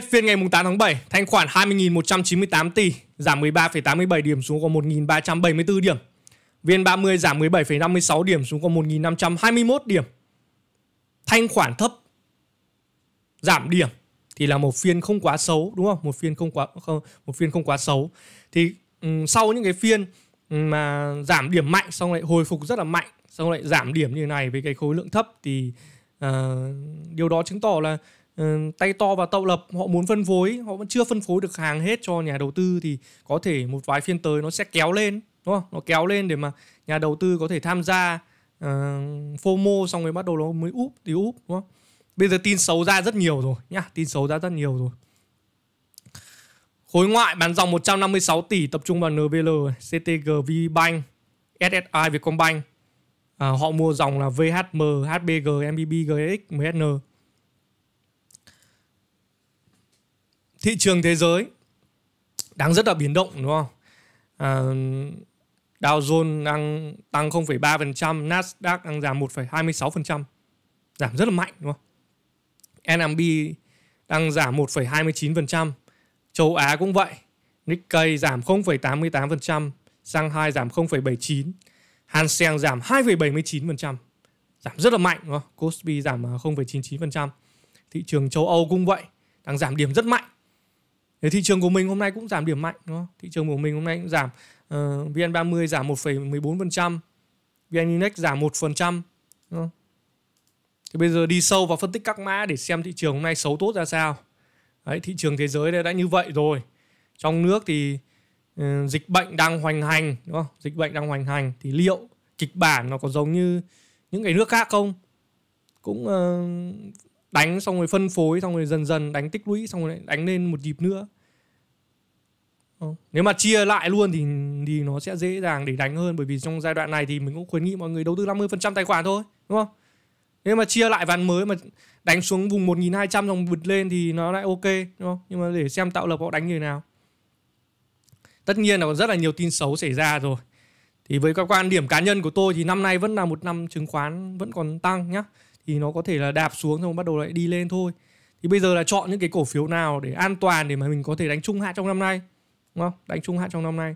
Kết phiên ngày 8 tháng 7, thanh khoản 20.198 tỷ, giảm 13,87 điểm xuống còn 1.374 điểm. VN30 giảm 17,56 điểm xuống còn 1.521 điểm. Thanh khoản thấp, giảm điểm thì là một phiên không quá xấu đúng không? Một phiên không quá không, một phiên không quá xấu. Thì um, sau những cái phiên mà giảm điểm mạnh xong lại hồi phục rất là mạnh, xong lại giảm điểm như này với cái khối lượng thấp thì uh, điều đó chứng tỏ là tay to và tạo lập họ muốn phân phối họ vẫn chưa phân phối được hàng hết cho nhà đầu tư thì có thể một vài phiên tới nó sẽ kéo lên đúng không nó kéo lên để mà nhà đầu tư có thể tham gia uh, FOMO xong rồi bắt đầu nó mới úp thì úp đúng không bây giờ tin xấu ra rất nhiều rồi nhá tin xấu ra rất nhiều rồi khối ngoại bán dòng 156 tỷ tập trung vào NVL CTG VBank SSI Vietcombank à, họ mua dòng là VHM HBG MBB GX MSN thị trường thế giới đang rất là biến động đúng không? À, Dow Jones đang tăng 0,3%, Nasdaq đang giảm 1,26%, giảm rất là mạnh đúng không? S&P đang giảm 1,29%, châu Á cũng vậy, Nikkei giảm 0,88%, Shanghai giảm 0,79%, Hang Seng giảm 2,79%, giảm rất là mạnh đúng không? Kospi giảm 0,99%, à, thị trường châu Âu cũng vậy, đang giảm điểm rất mạnh. Thế thị trường của mình hôm nay cũng giảm điểm mạnh đúng không? Thị trường của mình hôm nay cũng giảm uh, VN30 giảm 1,14%, VN Index giảm 1%. Đúng không? Thì bây giờ đi sâu vào phân tích các mã để xem thị trường hôm nay xấu tốt ra sao. Đấy, thị trường thế giới đã như vậy rồi. Trong nước thì uh, dịch bệnh đang hoành hành, đúng không? Dịch bệnh đang hoành hành thì liệu kịch bản nó có giống như những cái nước khác không? Cũng uh, đánh xong rồi phân phối xong rồi dần dần đánh tích lũy xong rồi lại đánh lên một nhịp nữa ờ, nếu mà chia lại luôn thì thì nó sẽ dễ dàng để đánh hơn bởi vì trong giai đoạn này thì mình cũng khuyến nghị mọi người đầu tư 50% tài khoản thôi, đúng không? Nếu mà chia lại ván mới mà đánh xuống vùng 1200 dòng bật lên thì nó lại ok, đúng không? Nhưng mà để xem tạo lập họ đánh như thế nào. Tất nhiên là còn rất là nhiều tin xấu xảy ra rồi. Thì với các quan điểm cá nhân của tôi thì năm nay vẫn là một năm chứng khoán vẫn còn tăng nhá thì nó có thể là đạp xuống xong bắt đầu lại đi lên thôi thì bây giờ là chọn những cái cổ phiếu nào để an toàn để mà mình có thể đánh trung hạn trong năm nay đúng không đánh trung hạn trong năm nay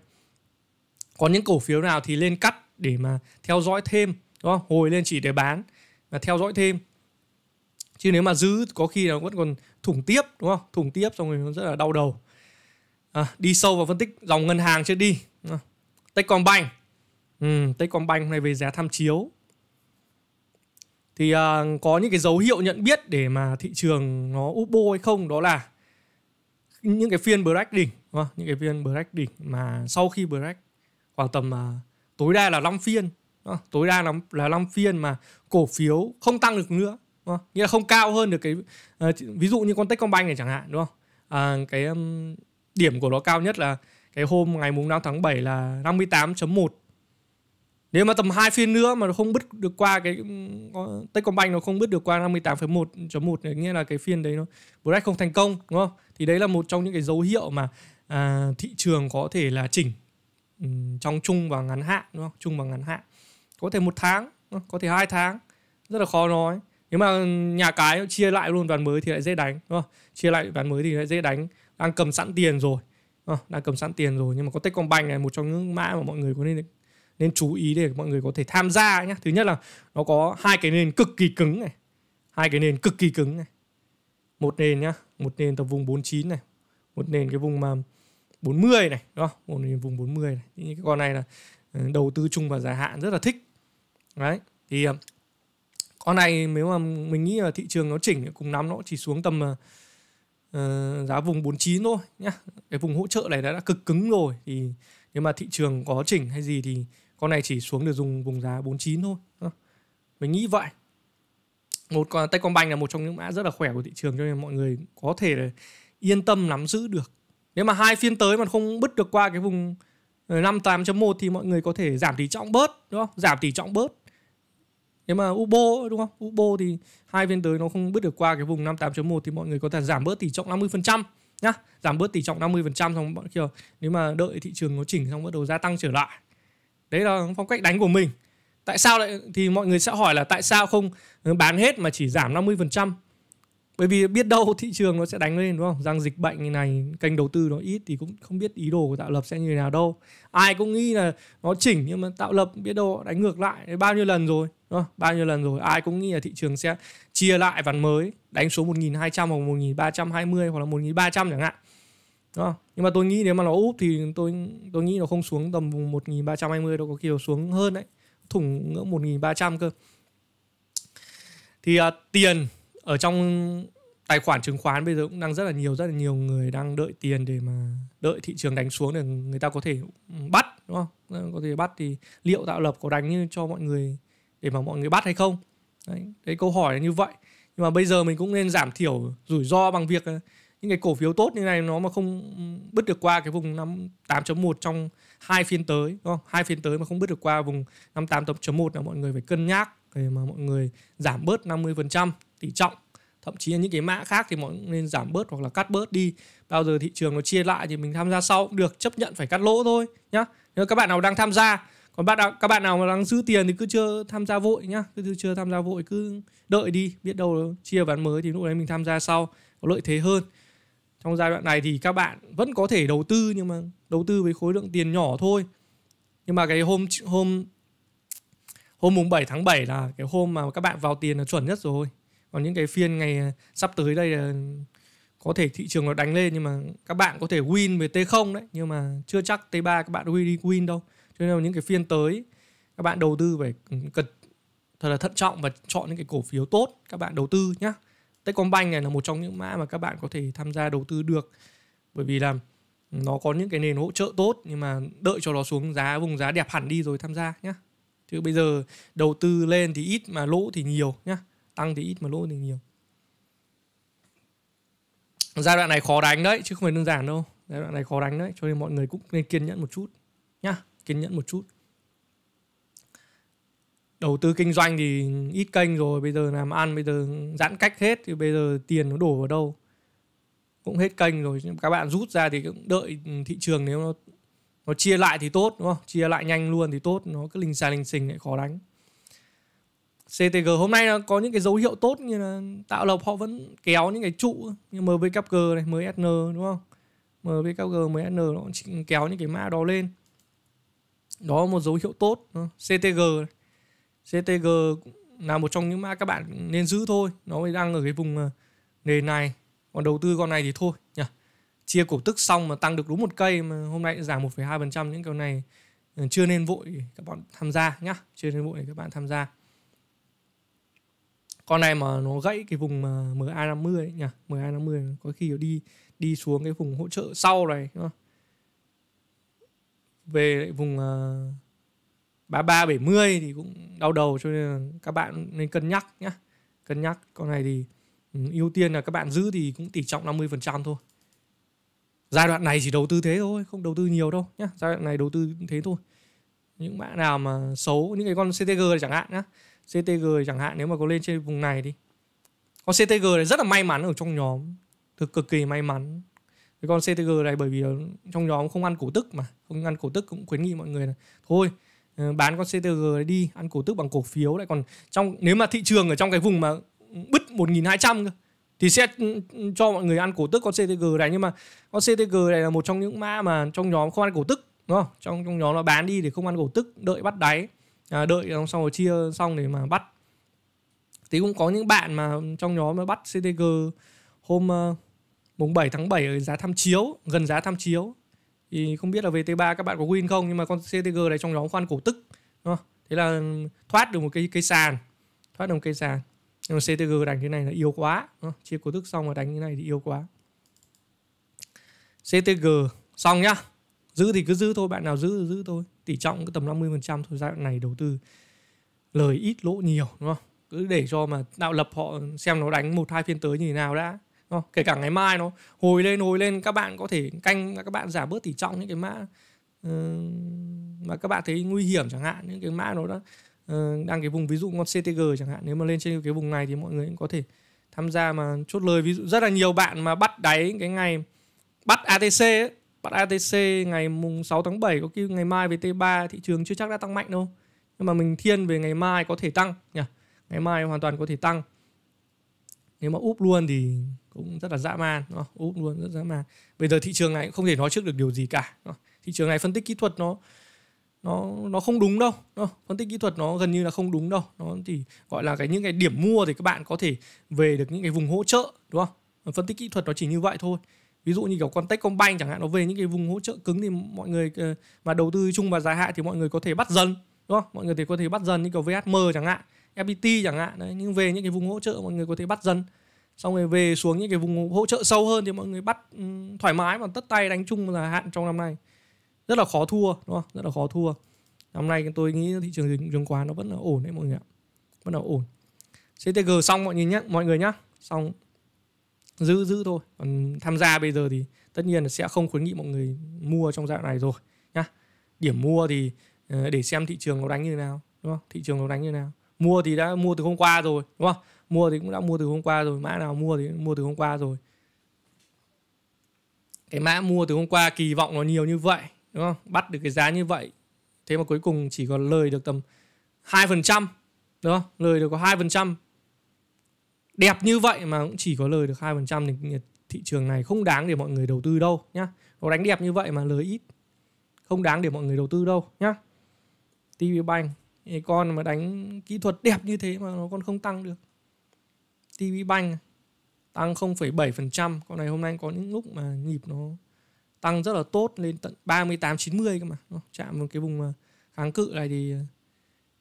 có những cổ phiếu nào thì lên cắt để mà theo dõi thêm đúng không hồi lên chỉ để bán và theo dõi thêm chứ nếu mà giữ có khi nó vẫn còn thủng tiếp đúng không thủng tiếp xong rồi nó rất là đau đầu à, đi sâu vào phân tích dòng ngân hàng chưa đi à, Techcombank ừ, Techcombank hôm nay về giá tham chiếu thì à, có những cái dấu hiệu nhận biết để mà thị trường nó upo hay không đó là những cái phiên break đỉnh đúng không? những cái phiên break đỉnh mà sau khi break khoảng tầm à, tối đa là 5 phiên đó, tối đa là là 5 phiên mà cổ phiếu không tăng được nữa đúng không? nghĩa là không cao hơn được cái à, ví dụ như con Techcombank này chẳng hạn đúng không à, cái um, điểm của nó cao nhất là cái hôm ngày mùng 5 tháng 7 là 58.1 nếu mà tầm hai phiên nữa mà nó không bứt được qua cái Techcombank nó không bứt được qua 58,1.1 nghĩa là cái phiên đấy nó break không thành công đúng không? Thì đấy là một trong những cái dấu hiệu mà à, thị trường có thể là chỉnh um, trong chung và ngắn hạn đúng không? Chung và ngắn hạn. Có thể một tháng, có thể hai tháng. Rất là khó nói. Nếu mà nhà cái chia lại luôn ván mới thì lại dễ đánh đúng không? Chia lại ván mới thì lại dễ đánh. Đang cầm sẵn tiền rồi. Đang cầm sẵn tiền rồi nhưng mà có Techcombank này một trong những mã mà mọi người có nên nên chú ý để mọi người có thể tham gia nhé thứ nhất là nó có hai cái nền cực kỳ cứng này hai cái nền cực kỳ cứng này một nền nhá một nền tập vùng 49 này một nền cái vùng mà 40 này đó một nền vùng 40 này những cái con này là ờ, đầu tư chung và dài hạn rất là thích đấy thì ờ, con này nếu mà mình nghĩ là thị trường nó chỉnh cùng năm nó chỉ xuống tầm uh, giá vùng 49 thôi nhá cái vùng hỗ trợ này đã, đã cực cứng rồi thì nếu mà thị trường có chỉnh hay gì thì con này chỉ xuống được dùng vùng giá 49 thôi mình nghĩ vậy một con tay con Techcombank là một trong những mã rất là khỏe của thị trường cho nên mọi người có thể là yên tâm nắm giữ được nếu mà hai phiên tới mà không bứt được qua cái vùng 58.1 ờ, thì mọi người có thể giảm tỷ trọng bớt đúng không giảm tỷ trọng bớt nếu mà Ubo đúng không Ubo thì hai phiên tới nó không bứt được qua cái vùng 58.1 thì mọi người có thể giảm bớt tỷ trọng 50% nhá giảm bớt tỷ trọng 50% xong bọn kia nếu mà đợi thị trường nó chỉnh xong bắt đầu gia tăng trở lại đấy là phong cách đánh của mình tại sao lại thì mọi người sẽ hỏi là tại sao không bán hết mà chỉ giảm 50% bởi vì biết đâu thị trường nó sẽ đánh lên đúng không rằng dịch bệnh như này kênh đầu tư nó ít thì cũng không biết ý đồ của tạo lập sẽ như thế nào đâu ai cũng nghĩ là nó chỉnh nhưng mà tạo lập biết đâu đánh ngược lại bao nhiêu lần rồi đúng không? bao nhiêu lần rồi ai cũng nghĩ là thị trường sẽ chia lại ván mới đánh số 1200 hoặc 1320 hoặc là 1300 chẳng hạn đó Nhưng mà tôi nghĩ nếu mà nó úp thì tôi tôi nghĩ nó không xuống tầm vùng 1320 đâu có kiểu xuống hơn đấy. Thủng ngưỡng 1300 cơ. Thì à, tiền ở trong tài khoản chứng khoán bây giờ cũng đang rất là nhiều rất là nhiều người đang đợi tiền để mà đợi thị trường đánh xuống để người ta có thể bắt đúng không có thể bắt thì liệu tạo lập có đánh như cho mọi người để mà mọi người bắt hay không đấy, đấy câu hỏi là như vậy nhưng mà bây giờ mình cũng nên giảm thiểu rủi ro bằng việc à, những cái cổ phiếu tốt như này nó mà không bứt được qua cái vùng năm 8.1 trong hai phiên tới đúng không? hai phiên tới mà không bứt được qua vùng năm 58.1 là mọi người phải cân nhắc để mà mọi người giảm bớt 50% tỷ trọng thậm chí là những cái mã khác thì mọi người nên giảm bớt hoặc là cắt bớt đi bao giờ thị trường nó chia lại thì mình tham gia sau cũng được chấp nhận phải cắt lỗ thôi nhá nếu các bạn nào đang tham gia còn bạn các bạn nào mà đang giữ tiền thì cứ chưa tham gia vội nhá cứ chưa tham gia vội cứ đợi đi biết đâu chia ván mới thì lúc đấy mình tham gia sau có lợi thế hơn trong giai đoạn này thì các bạn vẫn có thể đầu tư nhưng mà đầu tư với khối lượng tiền nhỏ thôi nhưng mà cái hôm hôm hôm mùng 7 tháng 7 là cái hôm mà các bạn vào tiền là chuẩn nhất rồi còn những cái phiên ngày à, sắp tới đây là có thể thị trường nó đánh lên nhưng mà các bạn có thể win về T0 đấy nhưng mà chưa chắc T3 các bạn win đi win đâu cho nên là những cái phiên tới các bạn đầu tư phải ừ, cần thật là thận trọng và chọn những cái cổ phiếu tốt các bạn đầu tư nhé Techcombank này là một trong những mã mà các bạn có thể tham gia đầu tư được bởi vì là nó có những cái nền hỗ trợ tốt nhưng mà đợi cho nó xuống giá vùng giá đẹp hẳn đi rồi tham gia nhá chứ bây giờ đầu tư lên thì ít mà lỗ thì nhiều nhá tăng thì ít mà lỗ thì nhiều giai đoạn này khó đánh đấy chứ không phải đơn giản đâu giai đoạn này khó đánh đấy cho nên mọi người cũng nên kiên nhẫn một chút nhá kiên nhẫn một chút đầu tư kinh doanh thì ít kênh rồi bây giờ làm ăn bây giờ giãn cách hết thì bây giờ tiền nó đổ vào đâu cũng hết kênh rồi các bạn rút ra thì cũng đợi thị trường nếu nó nó chia lại thì tốt đúng không chia lại nhanh luôn thì tốt nó cứ lình xà lình xình lại khó đánh CTG hôm nay nó có những cái dấu hiệu tốt như là tạo lộc họ vẫn kéo những cái trụ như MVKG này, MSN đúng không? MVKG, MSN nó chỉ kéo những cái mã đó lên. Đó là một dấu hiệu tốt. CTG này CTG cũng là một trong những mã các bạn nên giữ thôi nó đang ở cái vùng ờ, nền này còn đầu tư con này thì thôi nhỉ chia cổ tức xong mà tăng được đúng một cây mà hôm nay giảm 1,2% những cái này ờ, chưa nên vội các bạn tham gia nhá chưa nên vội các bạn tham gia con này mà nó gãy cái vùng ờ, MA50 ấy nhỉ MA50 có khi nó đi đi xuống cái vùng hỗ trợ sau này về lại vùng uh, 33 70 thì cũng đau đầu cho nên các bạn nên cân nhắc nhá. Cân nhắc con này thì ừ, ưu tiên là các bạn giữ thì cũng tỷ trọng 50% thôi. Giai đoạn này chỉ đầu tư thế thôi, không đầu tư nhiều đâu nhá. Giai đoạn này đầu tư thế thôi. Những mã nào mà xấu những cái con CTG này chẳng hạn nhá. CTG này chẳng hạn nếu mà có lên trên vùng này thì con CTG này rất là may mắn ở trong nhóm, thực cực kỳ may mắn. Cái con CTG này bởi vì trong nhóm không ăn cổ tức mà, không ăn cổ tức cũng khuyến nghị mọi người là thôi Ờ, bán con CTG đi ăn cổ tức bằng cổ phiếu lại còn trong nếu mà thị trường ở trong cái vùng mà bứt 1200 cơ thì sẽ ừ, ừ, cho mọi người ăn cổ tức con CTG này nhưng mà con CTG này là một trong những mã mà trong nhóm không ăn cổ tức đúng không? Trong trong nhóm nó bán đi để không ăn cổ tức, đợi bắt đáy, à, đợi xong rồi chia xong để mà bắt. Thì cũng có những bạn mà trong nhóm nó bắt CTG hôm uh, mùng 7 tháng 7 ở giá tham chiếu, gần giá tham chiếu thì không biết là về T3 các bạn có win không nhưng mà con CTG này trong nhóm khoan cổ tức thế là thoát được một cái cây sàn thoát được một cây sàn nhưng mà CTG đánh thế này là yếu quá chia cổ tức xong rồi đánh thế này thì yếu quá CTG xong nhá giữ thì cứ giữ thôi bạn nào giữ thì giữ thôi tỷ trọng cứ tầm 50% thôi giai đoạn này đầu tư lời ít lỗ nhiều đúng không cứ để cho mà tạo lập họ xem nó đánh một hai phiên tới như thế nào đã Ờ, kể cả ngày mai nó hồi lên hồi lên các bạn có thể canh các bạn giảm bớt tỷ trọng những cái mã ờ, mà các bạn thấy nguy hiểm chẳng hạn những cái mã nó đã ờ, đang cái vùng ví dụ con CTG chẳng hạn nếu mà lên trên cái vùng này thì mọi người cũng có thể tham gia mà chốt lời ví dụ rất là nhiều bạn mà bắt đáy cái ngày bắt ATC ấy, bắt ATC ngày mùng 6 tháng 7 có khi ngày mai về T3 thị trường chưa chắc đã tăng mạnh đâu. Nhưng mà mình thiên về ngày mai có thể tăng nhỉ. Ngày mai hoàn toàn có thể tăng. Nếu mà úp luôn thì cũng rất là dã man nó úp luôn rất dã man bây giờ thị trường này cũng không thể nói trước được điều gì cả đó. thị trường này phân tích kỹ thuật nó nó nó không đúng đâu nó, phân tích kỹ thuật nó gần như là không đúng đâu nó thì gọi là cái những cái điểm mua thì các bạn có thể về được những cái vùng hỗ trợ đúng không phân tích kỹ thuật nó chỉ như vậy thôi ví dụ như kiểu con Techcombank chẳng hạn nó về những cái vùng hỗ trợ cứng thì mọi người ờ, mà đầu tư chung và dài hạn thì mọi người có thể bắt dần đúng không mọi người thì có thể bắt dần như kiểu VHM chẳng hạn FPT chẳng hạn đấy nhưng về những cái vùng hỗ trợ mọi người có thể bắt dần xong rồi về xuống những cái vùng hỗ trợ sâu hơn thì mọi người bắt ừ, thoải mái và tất tay đánh chung là hạn trong năm nay rất là khó thua đúng không rất là khó thua năm nay tôi nghĩ thị trường chứng khoán nó vẫn là ổn đấy mọi người ạ vẫn là ổn CTG xong mọi người nhé mọi người nhá xong giữ giữ thôi còn tham gia bây giờ thì tất nhiên là sẽ không khuyến nghị mọi người mua trong dạng này rồi nhá điểm mua thì ờ, để xem thị trường nó đánh như thế nào đúng không thị trường nó đánh như thế nào mua thì đã mua từ hôm qua rồi đúng không mua thì cũng đã mua từ hôm qua rồi mã nào mua thì mua từ hôm qua rồi cái mã mua từ hôm qua kỳ vọng nó nhiều như vậy đúng không bắt được cái giá như vậy thế mà cuối cùng chỉ còn lời được tầm hai phần trăm đúng không lời được có hai phần trăm đẹp như vậy mà cũng chỉ có lời được hai phần trăm thì thị trường này không đáng để mọi người đầu tư đâu nhá nó đánh đẹp như vậy mà lời ít không đáng để mọi người đầu tư đâu nhá tv Bank thì con mà đánh kỹ thuật đẹp như thế mà nó còn không tăng được TB Bank à, tăng 0,7% con này hôm nay có những lúc mà nhịp nó tăng rất là tốt lên tận 38 90 cơ mà nó chạm vào cái vùng kháng cự này thì ờ,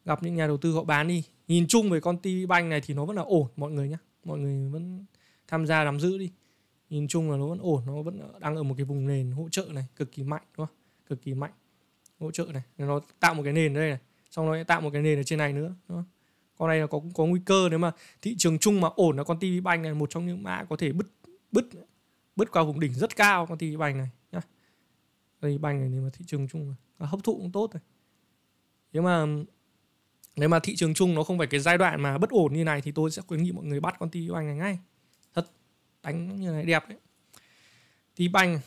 gặp những nhà đầu tư họ bán đi nhìn chung về con TB Bank này thì nó vẫn là ổn mọi người nhé mọi người vẫn tham gia nắm giữ đi nhìn chung là nó vẫn ổn nó vẫn đang ở một cái vùng nền hỗ trợ này cực kỳ mạnh đúng không cực kỳ mạnh hỗ trợ này nó tạo một cái nền đây này xong nó tạo một cái nền ở trên này nữa đúng không? con này là có có nguy cơ nếu mà thị trường chung mà ổn là con TV Bank này một trong những mã có thể bứt bứt bứt qua vùng đỉnh rất cao con TV Bank này nhá. TV Bank này nếu mà thị trường chung à, hấp thụ cũng tốt này. Nếu mà nếu mà thị trường chung nó không phải cái giai đoạn mà bất ổn như này thì tôi sẽ khuyến nghị mọi người bắt con TV Bank này ngay. Thật đánh như này đẹp đấy. TV Bank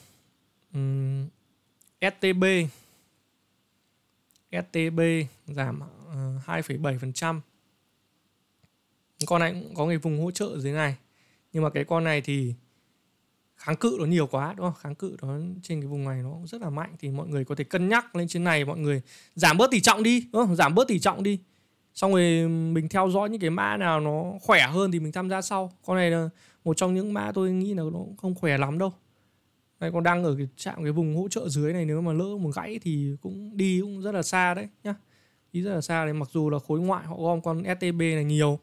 um, STB STB giảm 2,7%. Ờ, con này cũng có cái vùng hỗ trợ dưới này. Nhưng mà cái con này thì kháng cự nó nhiều quá đúng không? Kháng cự nó trên cái vùng này nó cũng rất là mạnh thì mọi người có thể cân nhắc lên trên này mọi người giảm bớt tỷ trọng đi, đúng không? Giảm bớt tỷ trọng đi. Xong rồi mình theo dõi những cái mã nào nó khỏe hơn thì mình tham gia sau. Con này là một trong những mã tôi nghĩ là nó không khỏe lắm đâu. Đấy, còn đang ở cái trạng cái vùng hỗ trợ dưới này nếu mà lỡ mà gãy thì cũng đi cũng rất là xa đấy nhá đi rất là xa đấy mặc dù là khối ngoại họ gom con STB này nhiều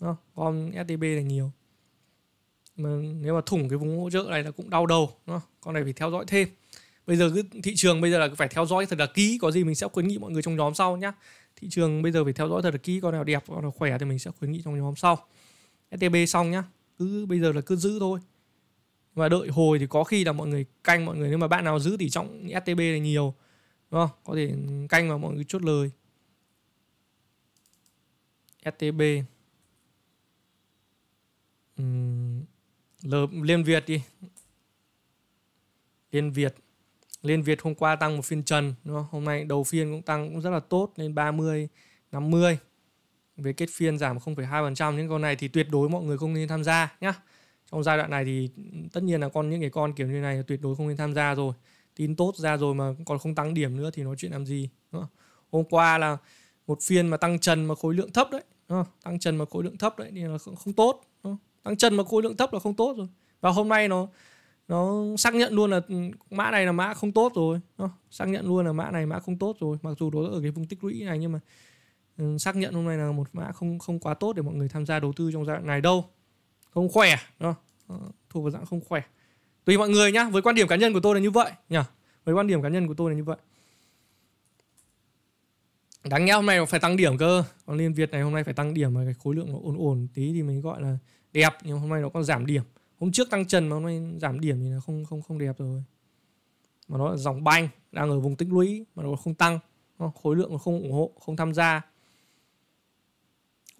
đó, gom STB này nhiều mà nếu mà thủng cái vùng hỗ trợ này là cũng đau đầu đó. con này phải theo dõi thêm bây giờ cứ thị trường bây giờ là phải theo dõi thật là kỹ có gì mình sẽ khuyến nghị mọi người trong nhóm sau nhá thị trường bây giờ phải theo dõi thật là kỹ con nào đẹp con nào khỏe thì mình sẽ khuyến nghị trong nhóm sau STB xong nhá cứ bây giờ là cứ giữ thôi và đợi hồi thì có khi là mọi người canh mọi người nếu mà bạn nào giữ tỷ trọng STB này nhiều đúng không có thể canh vào mọi người chốt lời STB L Liên Việt đi Liên Việt Liên Việt hôm qua tăng một phiên trần đúng không? Hôm nay đầu phiên cũng tăng cũng rất là tốt lên 30, 50 Về kết phiên giảm 0,2% Những con này thì tuyệt đối mọi người không nên tham gia nhé trong giai đoạn này thì ừ, tất nhiên là con những cái con kiểu như này tuyệt đối không nên tham gia rồi tin tốt ra rồi mà còn không tăng điểm nữa thì nói chuyện làm gì hôm qua là một phiên mà tăng trần mà khối lượng thấp đấy tăng trần mà khối lượng thấp đấy thì là không, tốt tăng trần mà khối lượng thấp là không tốt rồi và hôm nay nó nó xác nhận luôn là ừ, mã này là mã không tốt rồi xác nhận luôn là mã này mã không tốt rồi mặc dù nó ở cái vùng tích lũy này nhưng mà ừ, xác nhận hôm nay là một mã không không quá tốt để mọi người tham gia đầu tư trong giai đoạn này đâu không khỏe đúng không? Ờ, thuộc vào dạng không khỏe tùy mọi người nhá với quan điểm cá nhân của tôi là như vậy nhá với quan điểm cá nhân của tôi là như vậy đáng nhẽ hôm nay phải tăng điểm cơ còn liên việt này hôm nay phải tăng điểm mà cái khối lượng nó ổn ổn tí thì mình gọi là đẹp nhưng hôm nay nó còn giảm điểm hôm trước tăng trần mà hôm nay giảm điểm thì là không không không đẹp rồi mà nó là dòng banh đang ở vùng tích lũy mà nó không tăng khối lượng nó không ủng hộ không tham gia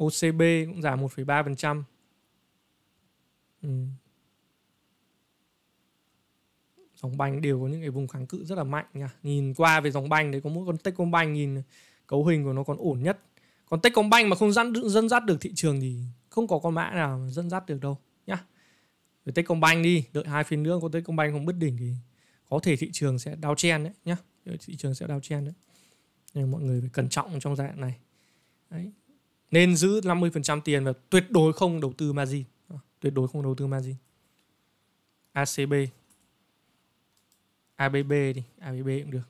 OCB cũng giảm 1,3% Ừ. dòng banh đều có những cái vùng kháng cự rất là mạnh nha nhìn qua về dòng banh đấy có mỗi con Techcombank nhìn cấu hình của nó còn ổn nhất còn Techcombank mà không dẫn dân dắt được thị trường thì không có con mã nào mà dẫn dắt được đâu nhá rồi Techcombank đi đợi hai phiên nữa có Techcombank không bứt đỉnh thì có thể thị trường sẽ đao chen đấy nhá thị trường sẽ đao chen đấy nên mọi người phải cẩn trọng trong giai đoạn này đấy. nên giữ 50% tiền và tuyệt đối không đầu tư margin tuyệt đối không đầu tư margin ACB ABB đi ABB cũng được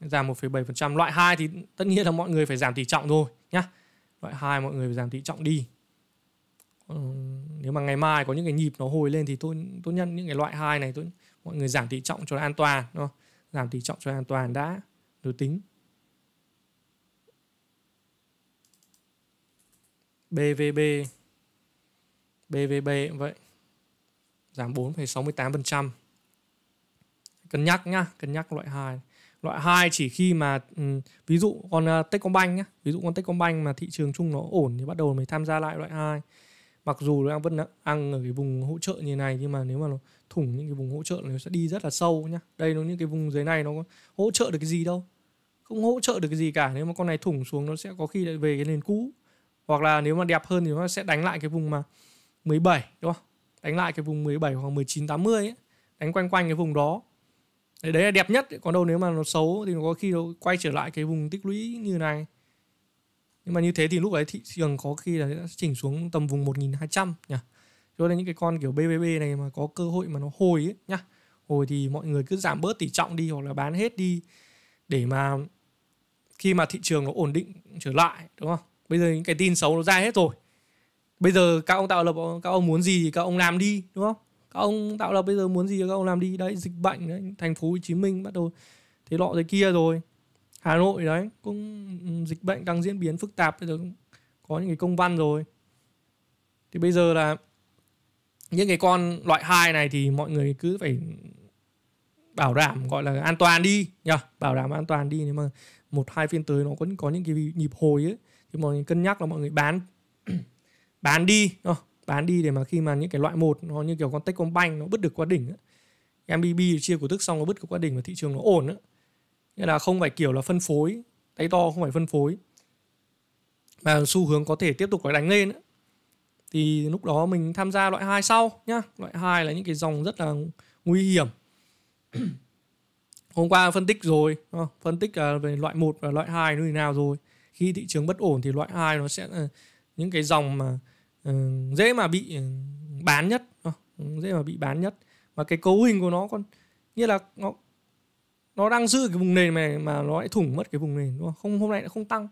giảm 1,7% loại 2 thì tất nhiên là mọi người phải giảm tỷ trọng thôi nhá loại 2 mọi người phải giảm tỷ trọng đi ừ, nếu mà ngày mai có những cái nhịp nó hồi lên thì tôi tôi nhân những cái loại 2 này tôi mọi người giảm tỷ trọng cho an toàn đúng không? giảm tỷ trọng cho an toàn đã rồi tính BVB BVB cũng vậy giảm 4,68% cân nhắc nhá cân nhắc loại 2 loại 2 chỉ khi mà ừ, ví dụ con à, Techcombank nhá ví dụ con Techcombank mà thị trường chung nó ổn thì bắt đầu mới tham gia lại loại 2 mặc dù nó vẫn ăn ở cái vùng hỗ trợ như này nhưng mà nếu mà nó thủng những cái vùng hỗ trợ nó sẽ đi rất là sâu nhá đây nó những cái vùng dưới này nó hỗ trợ được cái gì đâu không hỗ trợ được cái gì cả nếu mà con này thủng xuống nó sẽ có khi lại về cái nền cũ hoặc là nếu mà đẹp hơn thì nó sẽ đánh lại cái vùng mà 17 đúng không? Đánh lại cái vùng 17 hoặc 1980 ấy, đánh quanh quanh cái vùng đó. Đấy, đấy là đẹp nhất, còn đâu nếu mà nó xấu thì nó có khi nó quay trở lại cái vùng tích lũy như này. Nhưng mà như thế thì lúc đấy thị trường có khi là chỉnh xuống tầm vùng 1200 nhỉ. Cho nên những cái con kiểu BBB này mà có cơ hội mà nó hồi ấy nhá. Hồi thì mọi người cứ giảm bớt tỷ trọng đi hoặc là bán hết đi để mà khi mà thị trường nó ổn định trở lại đúng không? Bây giờ những cái tin xấu nó ra hết rồi bây giờ các ông tạo lập các ông muốn gì thì các ông làm đi đúng không các ông tạo lập bây giờ muốn gì thì các ông làm đi đấy dịch bệnh đấy thành phố hồ chí minh bắt đầu thế lọ thế kia rồi hà nội đấy cũng ừ, dịch bệnh đang diễn biến phức tạp bây giờ có những cái công văn rồi thì bây giờ là những cái con loại hai này thì mọi người cứ phải bảo đảm gọi là an toàn đi nhá bảo đảm an toàn đi nếu mà một hai phiên tới nó có có những cái nhịp hồi ấy thì mọi người cân nhắc là mọi người bán bán đi oh, bán đi để mà khi mà những cái loại một nó như kiểu con Techcombank nó bứt được qua đỉnh MBB chia cổ tức xong nó bứt được qua đỉnh và thị trường nó ổn á nghĩa là không phải kiểu là phân phối tay to không phải phân phối mà xu hướng có thể tiếp tục phải đánh lên á thì lúc đó mình tham gia loại hai sau nhá loại hai là những cái dòng rất là nguy hiểm hôm qua phân tích rồi phân tích à, về loại một và loại hai như thế nào rồi khi thị trường bất ổn thì loại hai nó sẽ ờ, những cái dòng mà Ừ, ừ, ừ, dễ mà bị bán nhất dễ mà bị bán nhất và cái cấu hình của nó còn như là nó nó đang giữ cái vùng nền này mà nó lại thủng mất cái vùng nền đúng không? hôm nay nó không tăng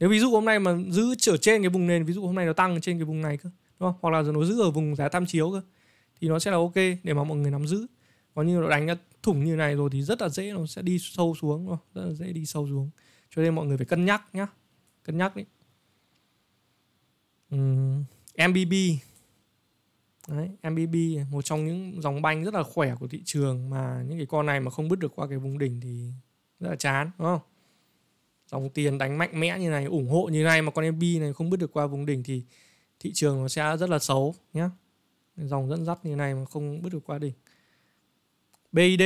nếu ví dụ hôm nay mà giữ trở trên cái vùng nền ví dụ hôm nay nó tăng trên cái vùng này cơ đúng không hoặc là nó giữ ở vùng giá tham chiếu cơ thì nó sẽ là ok để mà mọi người nắm giữ còn như nó đánh ra thủng như này rồi thì rất là dễ nó sẽ đi sâu xuống đúng không? rất là dễ đi sâu xuống cho nên mọi người phải cân nhắc nhá cân nhắc đấy MBB Đấy, MBB một trong những dòng banh rất là khỏe của thị trường mà những cái con này mà không bứt được qua cái vùng đỉnh thì rất là chán đúng không? Dòng tiền đánh mạnh mẽ như này, ủng hộ như này mà con MB này không bứt được qua vùng đỉnh thì thị trường nó sẽ rất là xấu nhé. Dòng dẫn dắt như này mà không bứt được qua đỉnh. BID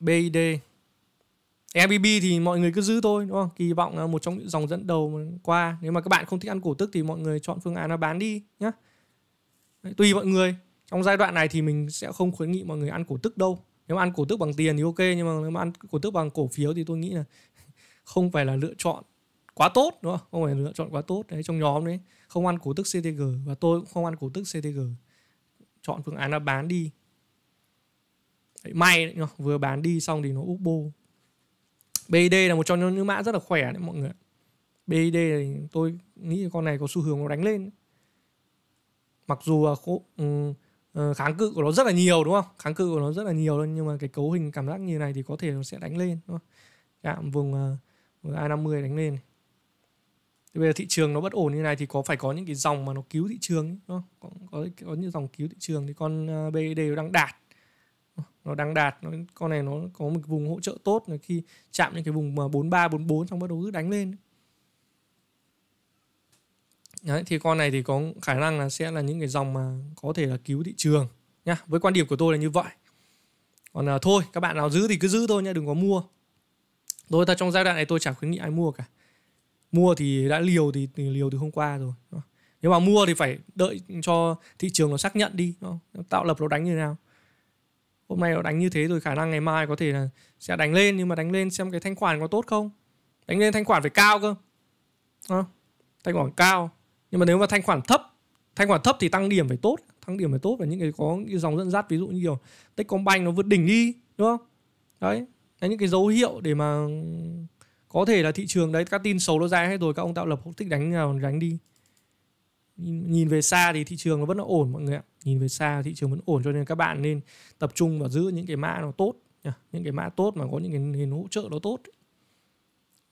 BID MBB thì mọi người cứ giữ thôi đúng không? Kỳ vọng là một trong những dòng dẫn đầu qua. Nếu mà các bạn không thích ăn cổ tức thì mọi người chọn phương án là bán đi nhá. tùy mọi người. Trong giai đoạn này thì mình sẽ không khuyến nghị mọi người ăn cổ tức đâu. Nếu mà ăn cổ tức bằng tiền thì ok nhưng mà nếu mà ăn cổ tức bằng cổ phiếu thì tôi nghĩ là không phải là lựa chọn quá tốt đúng không? Không phải lựa chọn quá tốt đấy trong nhóm đấy. Không ăn cổ tức CTG và tôi cũng không ăn cổ tức CTG. Chọn phương án là bán đi. Đấy, may đấy, vừa bán đi xong thì nó úp bô BID là một trong những mã rất là khỏe đấy mọi người BID thì tôi nghĩ con này có xu hướng nó đánh lên mặc dù là khổ, um, kháng cự của nó rất là nhiều đúng không kháng cự của nó rất là nhiều luôn nhưng mà cái cấu hình cảm giác như này thì có thể nó sẽ đánh lên đúng không chạm dạ, vùng, ờ, vùng A50 đánh lên thì bây giờ thị trường nó bất ổn như này thì có phải có những cái dòng mà nó cứu thị trường đúng không? Có, có, có những dòng cứu thị trường thì con ờ, BED đang đạt nó đang đạt nó, con này nó có một vùng hỗ trợ tốt là khi chạm những cái vùng mà bốn ba bốn bốn xong bắt đầu cứ đánh lên Đấy, thì con này thì có khả năng là sẽ là những cái dòng mà có thể là cứu thị trường nhá. với quan điểm của tôi là như vậy còn à, thôi các bạn nào giữ thì cứ giữ thôi nha đừng có mua tôi ta trong giai đoạn này tôi chẳng khuyến nghị ai mua cả mua thì đã liều thì, thì liều từ hôm qua rồi nếu mà mua thì phải đợi cho thị trường nó xác nhận đi nó tạo lập nó đánh như thế nào hôm nay nó đánh như thế rồi khả năng ngày mai có thể là sẽ đánh lên nhưng mà đánh lên xem cái thanh khoản có tốt không đánh lên thanh khoản phải cao cơ à, thanh khoản cao nhưng mà nếu mà thanh khoản thấp thanh khoản thấp thì tăng điểm phải tốt tăng điểm phải tốt và những cái có những dòng dẫn dắt ví dụ như kiểu Techcombank nó vượt đỉnh đi đúng không đấy là những cái dấu hiệu để mà có thể là thị trường đấy các tin xấu nó ra hết rồi các ông tạo lập hốt thích đánh nào đánh đi nhìn về xa thì thị trường nó vẫn ổn mọi người ạ nhìn về xa thị trường vẫn ổn cho nên các bạn nên tập trung vào giữ những cái mã nó tốt những cái mã tốt mà có những cái nền hỗ trợ nó tốt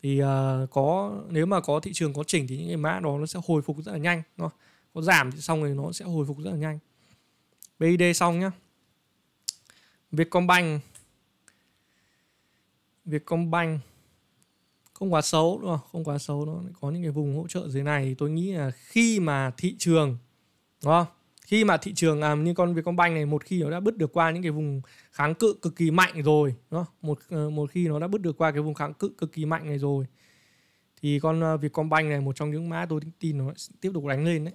thì ờ, có nếu mà có thị trường có chỉnh thì những cái mã đó nó sẽ hồi phục rất là nhanh đúng không? có giảm thì xong rồi nó sẽ hồi phục rất là nhanh BID xong nhá Vietcombank Vietcombank không quá xấu đúng không không quá xấu nó có những cái vùng hỗ trợ dưới này thì tôi nghĩ là khi mà thị trường đúng không khi mà thị trường à như con Vietcombank này một khi nó đã bứt được qua những cái vùng kháng cự cực kỳ mạnh rồi đó một ờ, một khi nó đã bứt được qua cái vùng kháng cự cực kỳ mạnh này rồi thì con ờ, Vietcombank này một trong những mã tôi tin nó tiếp tục đánh lên đấy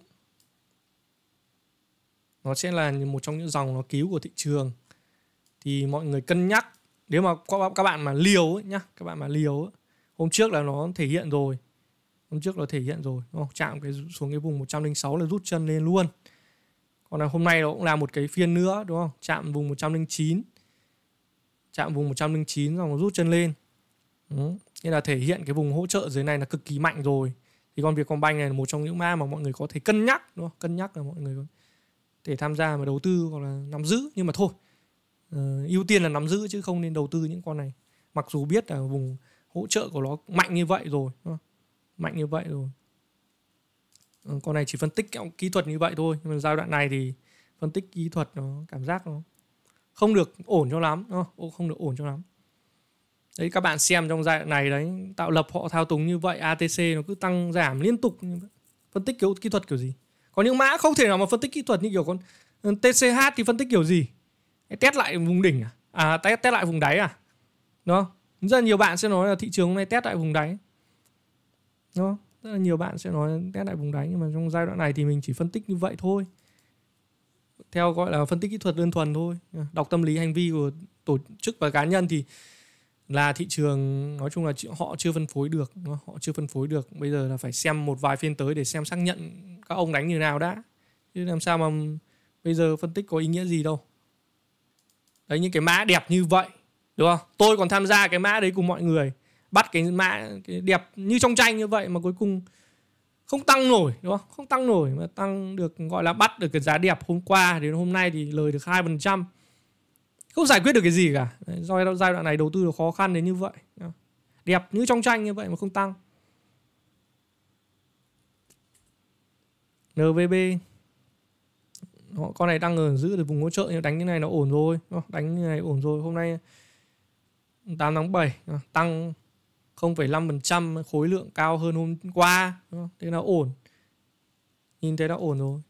nó sẽ là một trong những dòng nó cứu của thị trường thì mọi người cân nhắc nếu mà các bạn mà liều ấy nhá các bạn mà liều ấy, hôm trước là nó thể hiện rồi hôm trước nó thể hiện rồi đúng chạm cái xuống cái vùng 106 là rút chân lên luôn còn là hôm nay nó cũng là một cái phiên nữa đúng không chạm vùng 109 chạm vùng 109 rồi nó rút chân lên đúng. nên là thể hiện cái vùng hỗ trợ dưới này là cực kỳ mạnh rồi thì con việc con Vietcombank này là một trong những ma mà mọi người có thể cân nhắc đúng không? cân nhắc là mọi người có thể tham gia mà đầu tư hoặc là nắm giữ nhưng mà thôi uh, ưu tiên là nắm giữ chứ không nên đầu tư những con này mặc dù biết là vùng hỗ trợ của nó mạnh như vậy rồi mạnh như vậy rồi ừ, con này chỉ phân tích kỹ thuật như vậy thôi nhưng mà giai đoạn này thì phân tích kỹ thuật nó cảm giác nó không được ổn cho lắm không được ổn cho lắm đấy các bạn xem trong giai đoạn này đấy tạo lập họ thao túng như vậy atc nó cứ tăng giảm liên tục phân tích kiểu kỹ thuật kiểu gì có những mã không thể nào mà phân tích kỹ thuật như kiểu con ừ, tch thì phân tích kiểu gì test lại vùng đỉnh à, à test, test lại vùng đáy à đúng không rất là nhiều bạn sẽ nói là thị trường hôm nay test lại vùng đáy đúng không? rất là nhiều bạn sẽ nói test lại vùng đáy nhưng mà trong giai đoạn này thì mình chỉ phân tích như vậy thôi theo gọi là phân tích kỹ thuật đơn thuần thôi đọc tâm lý hành vi của tổ chức và cá nhân thì là thị trường nói chung là họ chưa phân phối được họ chưa phân phối được bây giờ là phải xem một vài phiên tới để xem xác nhận các ông đánh như nào đã chứ làm sao mà bây giờ phân tích có ý nghĩa gì đâu đấy những cái mã đẹp như vậy đúng không tôi còn tham gia cái mã đấy cùng mọi người bắt cái mã cái đẹp như trong tranh như vậy mà cuối cùng không tăng nổi đúng không không tăng nổi mà tăng được gọi là bắt được cái giá đẹp hôm qua đến hôm nay thì lời được hai phần trăm không giải quyết được cái gì cả đấy, do giai đoạn này đầu tư nó khó khăn đến như vậy đẹp như trong tranh như vậy mà không tăng NVB họ con này đang ở giữ được vùng hỗ trợ nhưng đánh như này nó ổn rồi đánh như này ổn rồi hôm nay 8 tháng 7 tăng 0,5% khối lượng cao hơn hôm qua thế là ổn nhìn thấy đã ổn rồi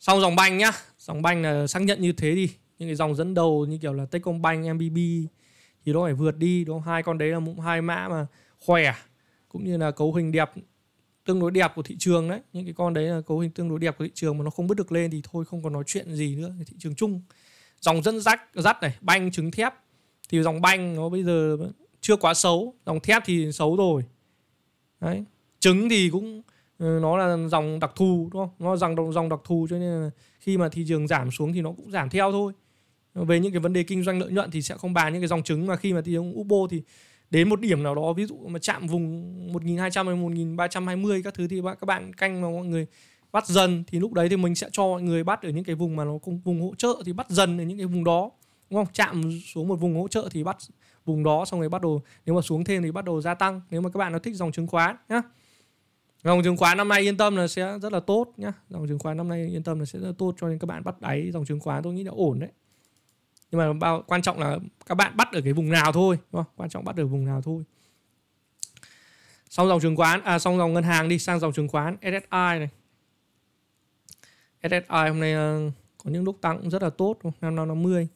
sau dòng banh nhá dòng banh là xác nhận như thế đi những cái dòng dẫn đầu như kiểu là Techcombank, MBB thì nó phải vượt đi đúng không? hai con đấy là cũng hai mã mà khỏe cũng như là cấu hình đẹp tương đối đẹp của thị trường đấy những cái con đấy là cấu hình tương đối đẹp của thị trường mà nó không bứt được lên thì thôi không còn nói chuyện gì nữa thị trường chung dòng dẫn dắt dắt này banh trứng thép thì dòng banh nó bây giờ chưa quá xấu dòng thép thì xấu rồi đấy trứng thì cũng ừ, nó là dòng đặc thù đúng không nó là dòng dòng đặc thù cho nên là khi mà thị trường giảm xuống thì nó cũng giảm theo thôi về những cái vấn đề kinh doanh lợi nhuận thì sẽ không bàn những cái dòng trứng mà khi mà thị trường upo thì đến một điểm nào đó ví dụ mà chạm vùng 1200 hay 1320 các thứ thì các bạn canh mà mọi người bắt dần thì lúc đấy thì mình sẽ cho mọi người bắt ở những cái vùng mà nó cùng vùng hỗ trợ thì bắt dần ở những cái vùng đó đúng không chạm xuống một vùng hỗ trợ thì bắt vùng đó xong rồi bắt đầu nếu mà xuống thêm thì bắt đầu gia tăng nếu mà các bạn nó thích dòng chứng khoán nhá dòng chứng khoán năm nay yên tâm là sẽ rất là tốt nhá dòng chứng khoán năm nay yên tâm là sẽ rất là tốt cho nên các bạn bắt đáy dòng chứng khoán tôi nghĩ là ổn đấy nhưng mà bao quan trọng là các bạn bắt ở cái vùng nào thôi đúng không? quan trọng bắt ở vùng nào thôi xong dòng chứng khoán à xong dòng ngân hàng đi sang dòng chứng khoán SSI này SSI hôm nay ờ, có những lúc tăng rất là tốt năm năm năm mươi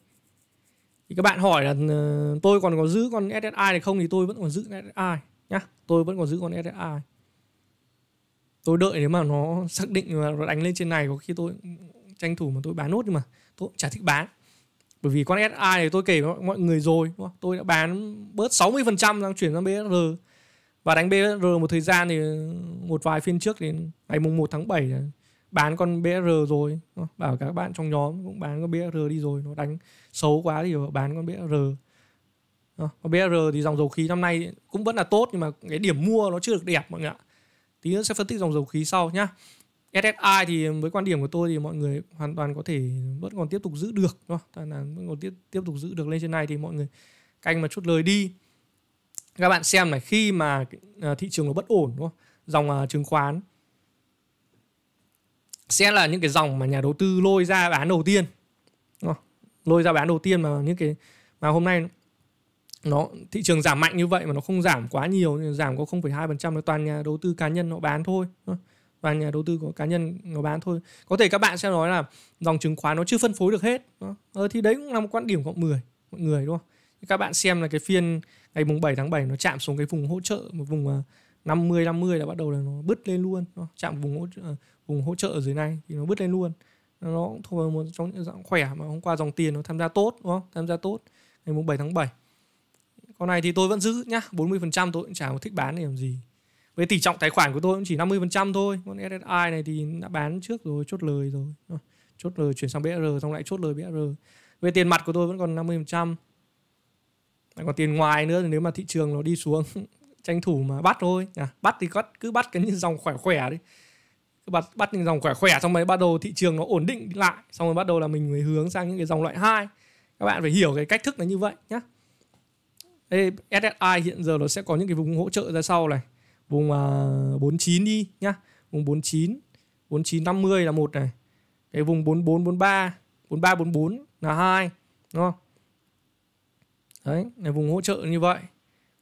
thì các bạn hỏi là ờ, tôi còn có giữ con SSI này không thì tôi vẫn còn giữ SSI nhá tôi vẫn còn giữ con SSI tôi đợi nếu mà nó xác định là đánh lên trên này có khi tôi tranh thủ mà tôi bán nốt nhưng mà tôi cũng chả thích bán bởi vì con SI này tôi kể với mọi người rồi đúng không? tôi đã bán bớt 60% đang chuyển sang BSR và đánh BSR một thời gian thì một vài phiên trước thì ngày mùng 1 tháng 7 này, bán con BR rồi bảo các bạn trong nhóm cũng bán con BR đi rồi nó đánh xấu quá thì bán con BR con BR thì dòng dầu khí năm nay cũng vẫn là tốt nhưng mà cái điểm mua nó chưa được đẹp mọi người ạ tí nữa sẽ phân tích dòng dầu khí sau nhá SSI thì với quan điểm của tôi thì mọi người hoàn toàn có thể vẫn còn tiếp tục giữ được đúng là vẫn còn tiếp tiếp tục giữ được lên trên này thì mọi người canh mà chút lời đi các bạn xem này khi mà à, thị trường nó bất ổn đúng không? dòng à, chứng khoán sẽ là những cái dòng mà nhà đầu tư lôi ra bán đầu tiên lôi ra bán đầu tiên mà những cái mà hôm nay nó thị trường giảm mạnh như vậy mà nó không giảm quá nhiều giảm có 0,2% nó toàn nhà đầu tư cá nhân nó bán thôi toàn nhà đầu tư của cá nhân nó bán thôi có thể các bạn sẽ nói là dòng chứng khoán nó chưa phân phối được hết ờ, thì đấy cũng là một quan điểm của mọi người mọi người đúng không các bạn xem là cái phiên ngày mùng 7 tháng 7 nó chạm xuống cái vùng hỗ trợ một vùng 50 ờ, 50 là bắt đầu là nó bứt lên luôn chạm vùng hỗ trợ, cùng hỗ trợ ở dưới này thì nó bứt lên luôn nó cũng thuộc vào một trong những dạng khỏe mà hôm qua dòng tiền nó tham gia tốt đúng không tham gia tốt ngày mùng 7 tháng 7 con này thì tôi vẫn giữ nhá 40% tôi cũng chả có thích bán để làm gì với tỷ trọng tài khoản của tôi cũng chỉ 50% thôi con SSI này thì đã bán trước rồi chốt lời rồi ờ, chốt lời chuyển sang BR xong lại chốt lời BR về tiền mặt của tôi vẫn còn 50% trăm, còn tiền ngoài nữa thì nếu mà thị trường nó đi xuống tranh thủ mà bắt thôi à, bắt thì cứ bắt cái những dòng khỏe khỏe đi bắt bắt những dòng khỏe khỏe xong rồi bắt đầu thị trường nó ổn định lại xong rồi bắt đầu là mình mới hướng sang những cái dòng loại hai các bạn phải hiểu cái cách thức là như vậy nhé SSI hiện giờ nó sẽ có những cái vùng hỗ trợ ra sau này vùng uh, à, 49 đi nhá vùng 49 4950 là một này cái vùng 4443 4344 là hai đúng không đấy là vùng hỗ trợ như vậy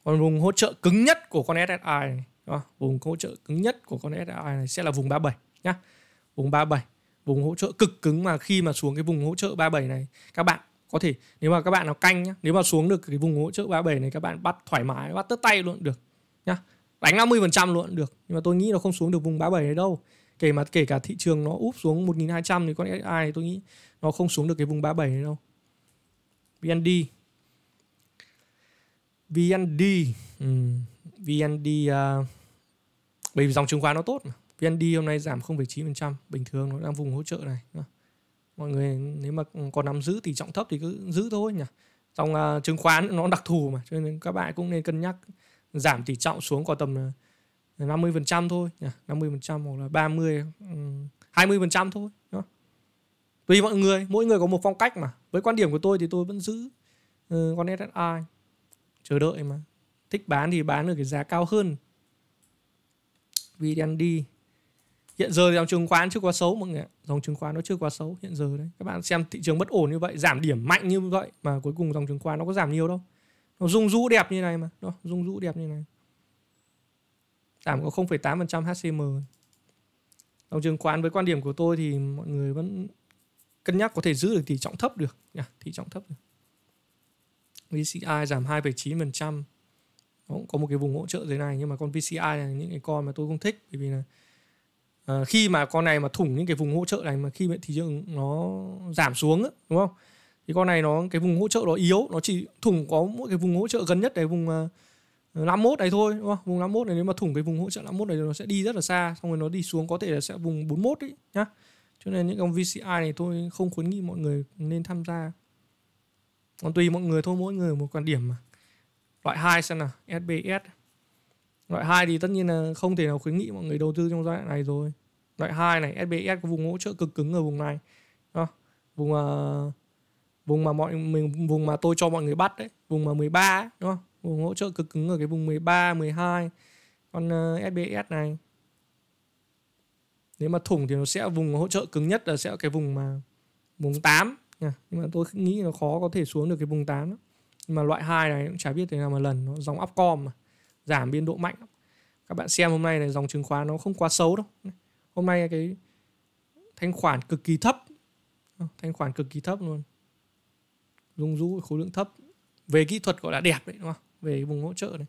còn vùng hỗ trợ cứng nhất của con SSI này đó, vùng hỗ trợ cứng nhất của con SSI này sẽ là vùng 37 nhá vùng 37 vùng hỗ trợ cực cứng mà khi mà xuống cái vùng hỗ trợ 37 này các bạn có thể nếu mà các bạn nào canh nhá nếu mà xuống được cái vùng hỗ trợ 37 này các bạn bắt thoải mái bắt tất tay luôn được nhá đánh 50% luôn được nhưng mà tôi nghĩ nó không xuống được vùng 37 này đâu kể mà kể cả thị trường nó úp xuống 1200 thì con SI này tôi nghĩ nó không xuống được cái vùng 37 này đâu VND VND ừ. VND uh, à, bởi vì dòng chứng khoán nó tốt mà. VND hôm nay giảm 0,9% bình thường nó đang vùng hỗ trợ này mọi người nếu mà còn nắm giữ tỷ trọng thấp thì cứ giữ thôi nhỉ dòng uh, chứng khoán nó đặc thù mà cho nên các bạn cũng nên cân nhắc giảm tỷ trọng xuống còn tầm 50% à, thôi nhỉ 50% hoặc là 30 20% thôi tùy mọi người mỗi người có một phong cách mà với quan điểm của tôi thì tôi vẫn giữ uh, con SSI chờ đợi mà thích bán thì bán ở cái giá cao hơn VND hiện giờ thì dòng chứng khoán chưa quá xấu mọi người ạ dòng chứng khoán nó chưa quá xấu hiện giờ đấy các bạn xem thị trường bất ổn như vậy giảm điểm mạnh như vậy mà cuối cùng dòng chứng khoán nó có giảm nhiều đâu nó rung rũ đẹp như này mà nó rung rũ đẹp như này giảm có 0,8% HCM dòng chứng khoán với quan điểm của tôi thì mọi người vẫn cân nhắc có thể giữ được tỷ trọng thấp được nhỉ tỷ trọng thấp được VCI giảm 2,9% nó cũng có một cái vùng hỗ trợ dưới này nhưng mà con PCI là những cái con mà tôi không thích bởi vì là uh, khi mà con này mà thủng những cái vùng hỗ trợ này mà khi thị trường nó giảm xuống ấy, đúng không thì con này nó cái vùng hỗ trợ nó yếu nó chỉ thủng có mỗi cái vùng hỗ trợ gần nhất đấy vùng uh, ờ, 51 ờ, này thôi đúng không? Vùng 51 này nếu mà thủng cái vùng hỗ trợ 51 này nó sẽ đi rất là xa Xong rồi nó đi xuống có thể là sẽ vùng 41 ấy nhá Cho nên những con VCI này tôi không khuyến nghị mọi người nên tham gia Còn tùy mọi người thôi mỗi người một quan điểm mà loại 2 xem nào SBS loại 2 thì tất nhiên là không thể nào khuyến nghị mọi người đầu tư trong giai đoạn này rồi loại 2 này SBS có vùng hỗ trợ cực cứng ở vùng này đó. vùng uh, vùng mà mọi mình vùng mà tôi cho mọi người bắt đấy vùng mà 13 ấy, đúng không vùng hỗ trợ cực cứng ở cái vùng 13 12 con uh, SBS này nếu mà thủng thì nó sẽ vùng hỗ trợ cứng nhất là sẽ cái vùng mà vùng 8 nhưng mà tôi nghĩ nó khó có thể xuống được cái vùng 8 đó mà loại hai này cũng chả biết thế nào mà lần nó dòng upcom mà giảm biên độ mạnh các bạn xem hôm nay này dòng chứng khoán nó không quá xấu đâu hôm nay cái thanh khoản cực kỳ thấp ờ, thanh khoản cực kỳ thấp luôn dung rũ khối lượng thấp về kỹ thuật gọi là đẹp đấy đúng không về vùng hỗ trợ này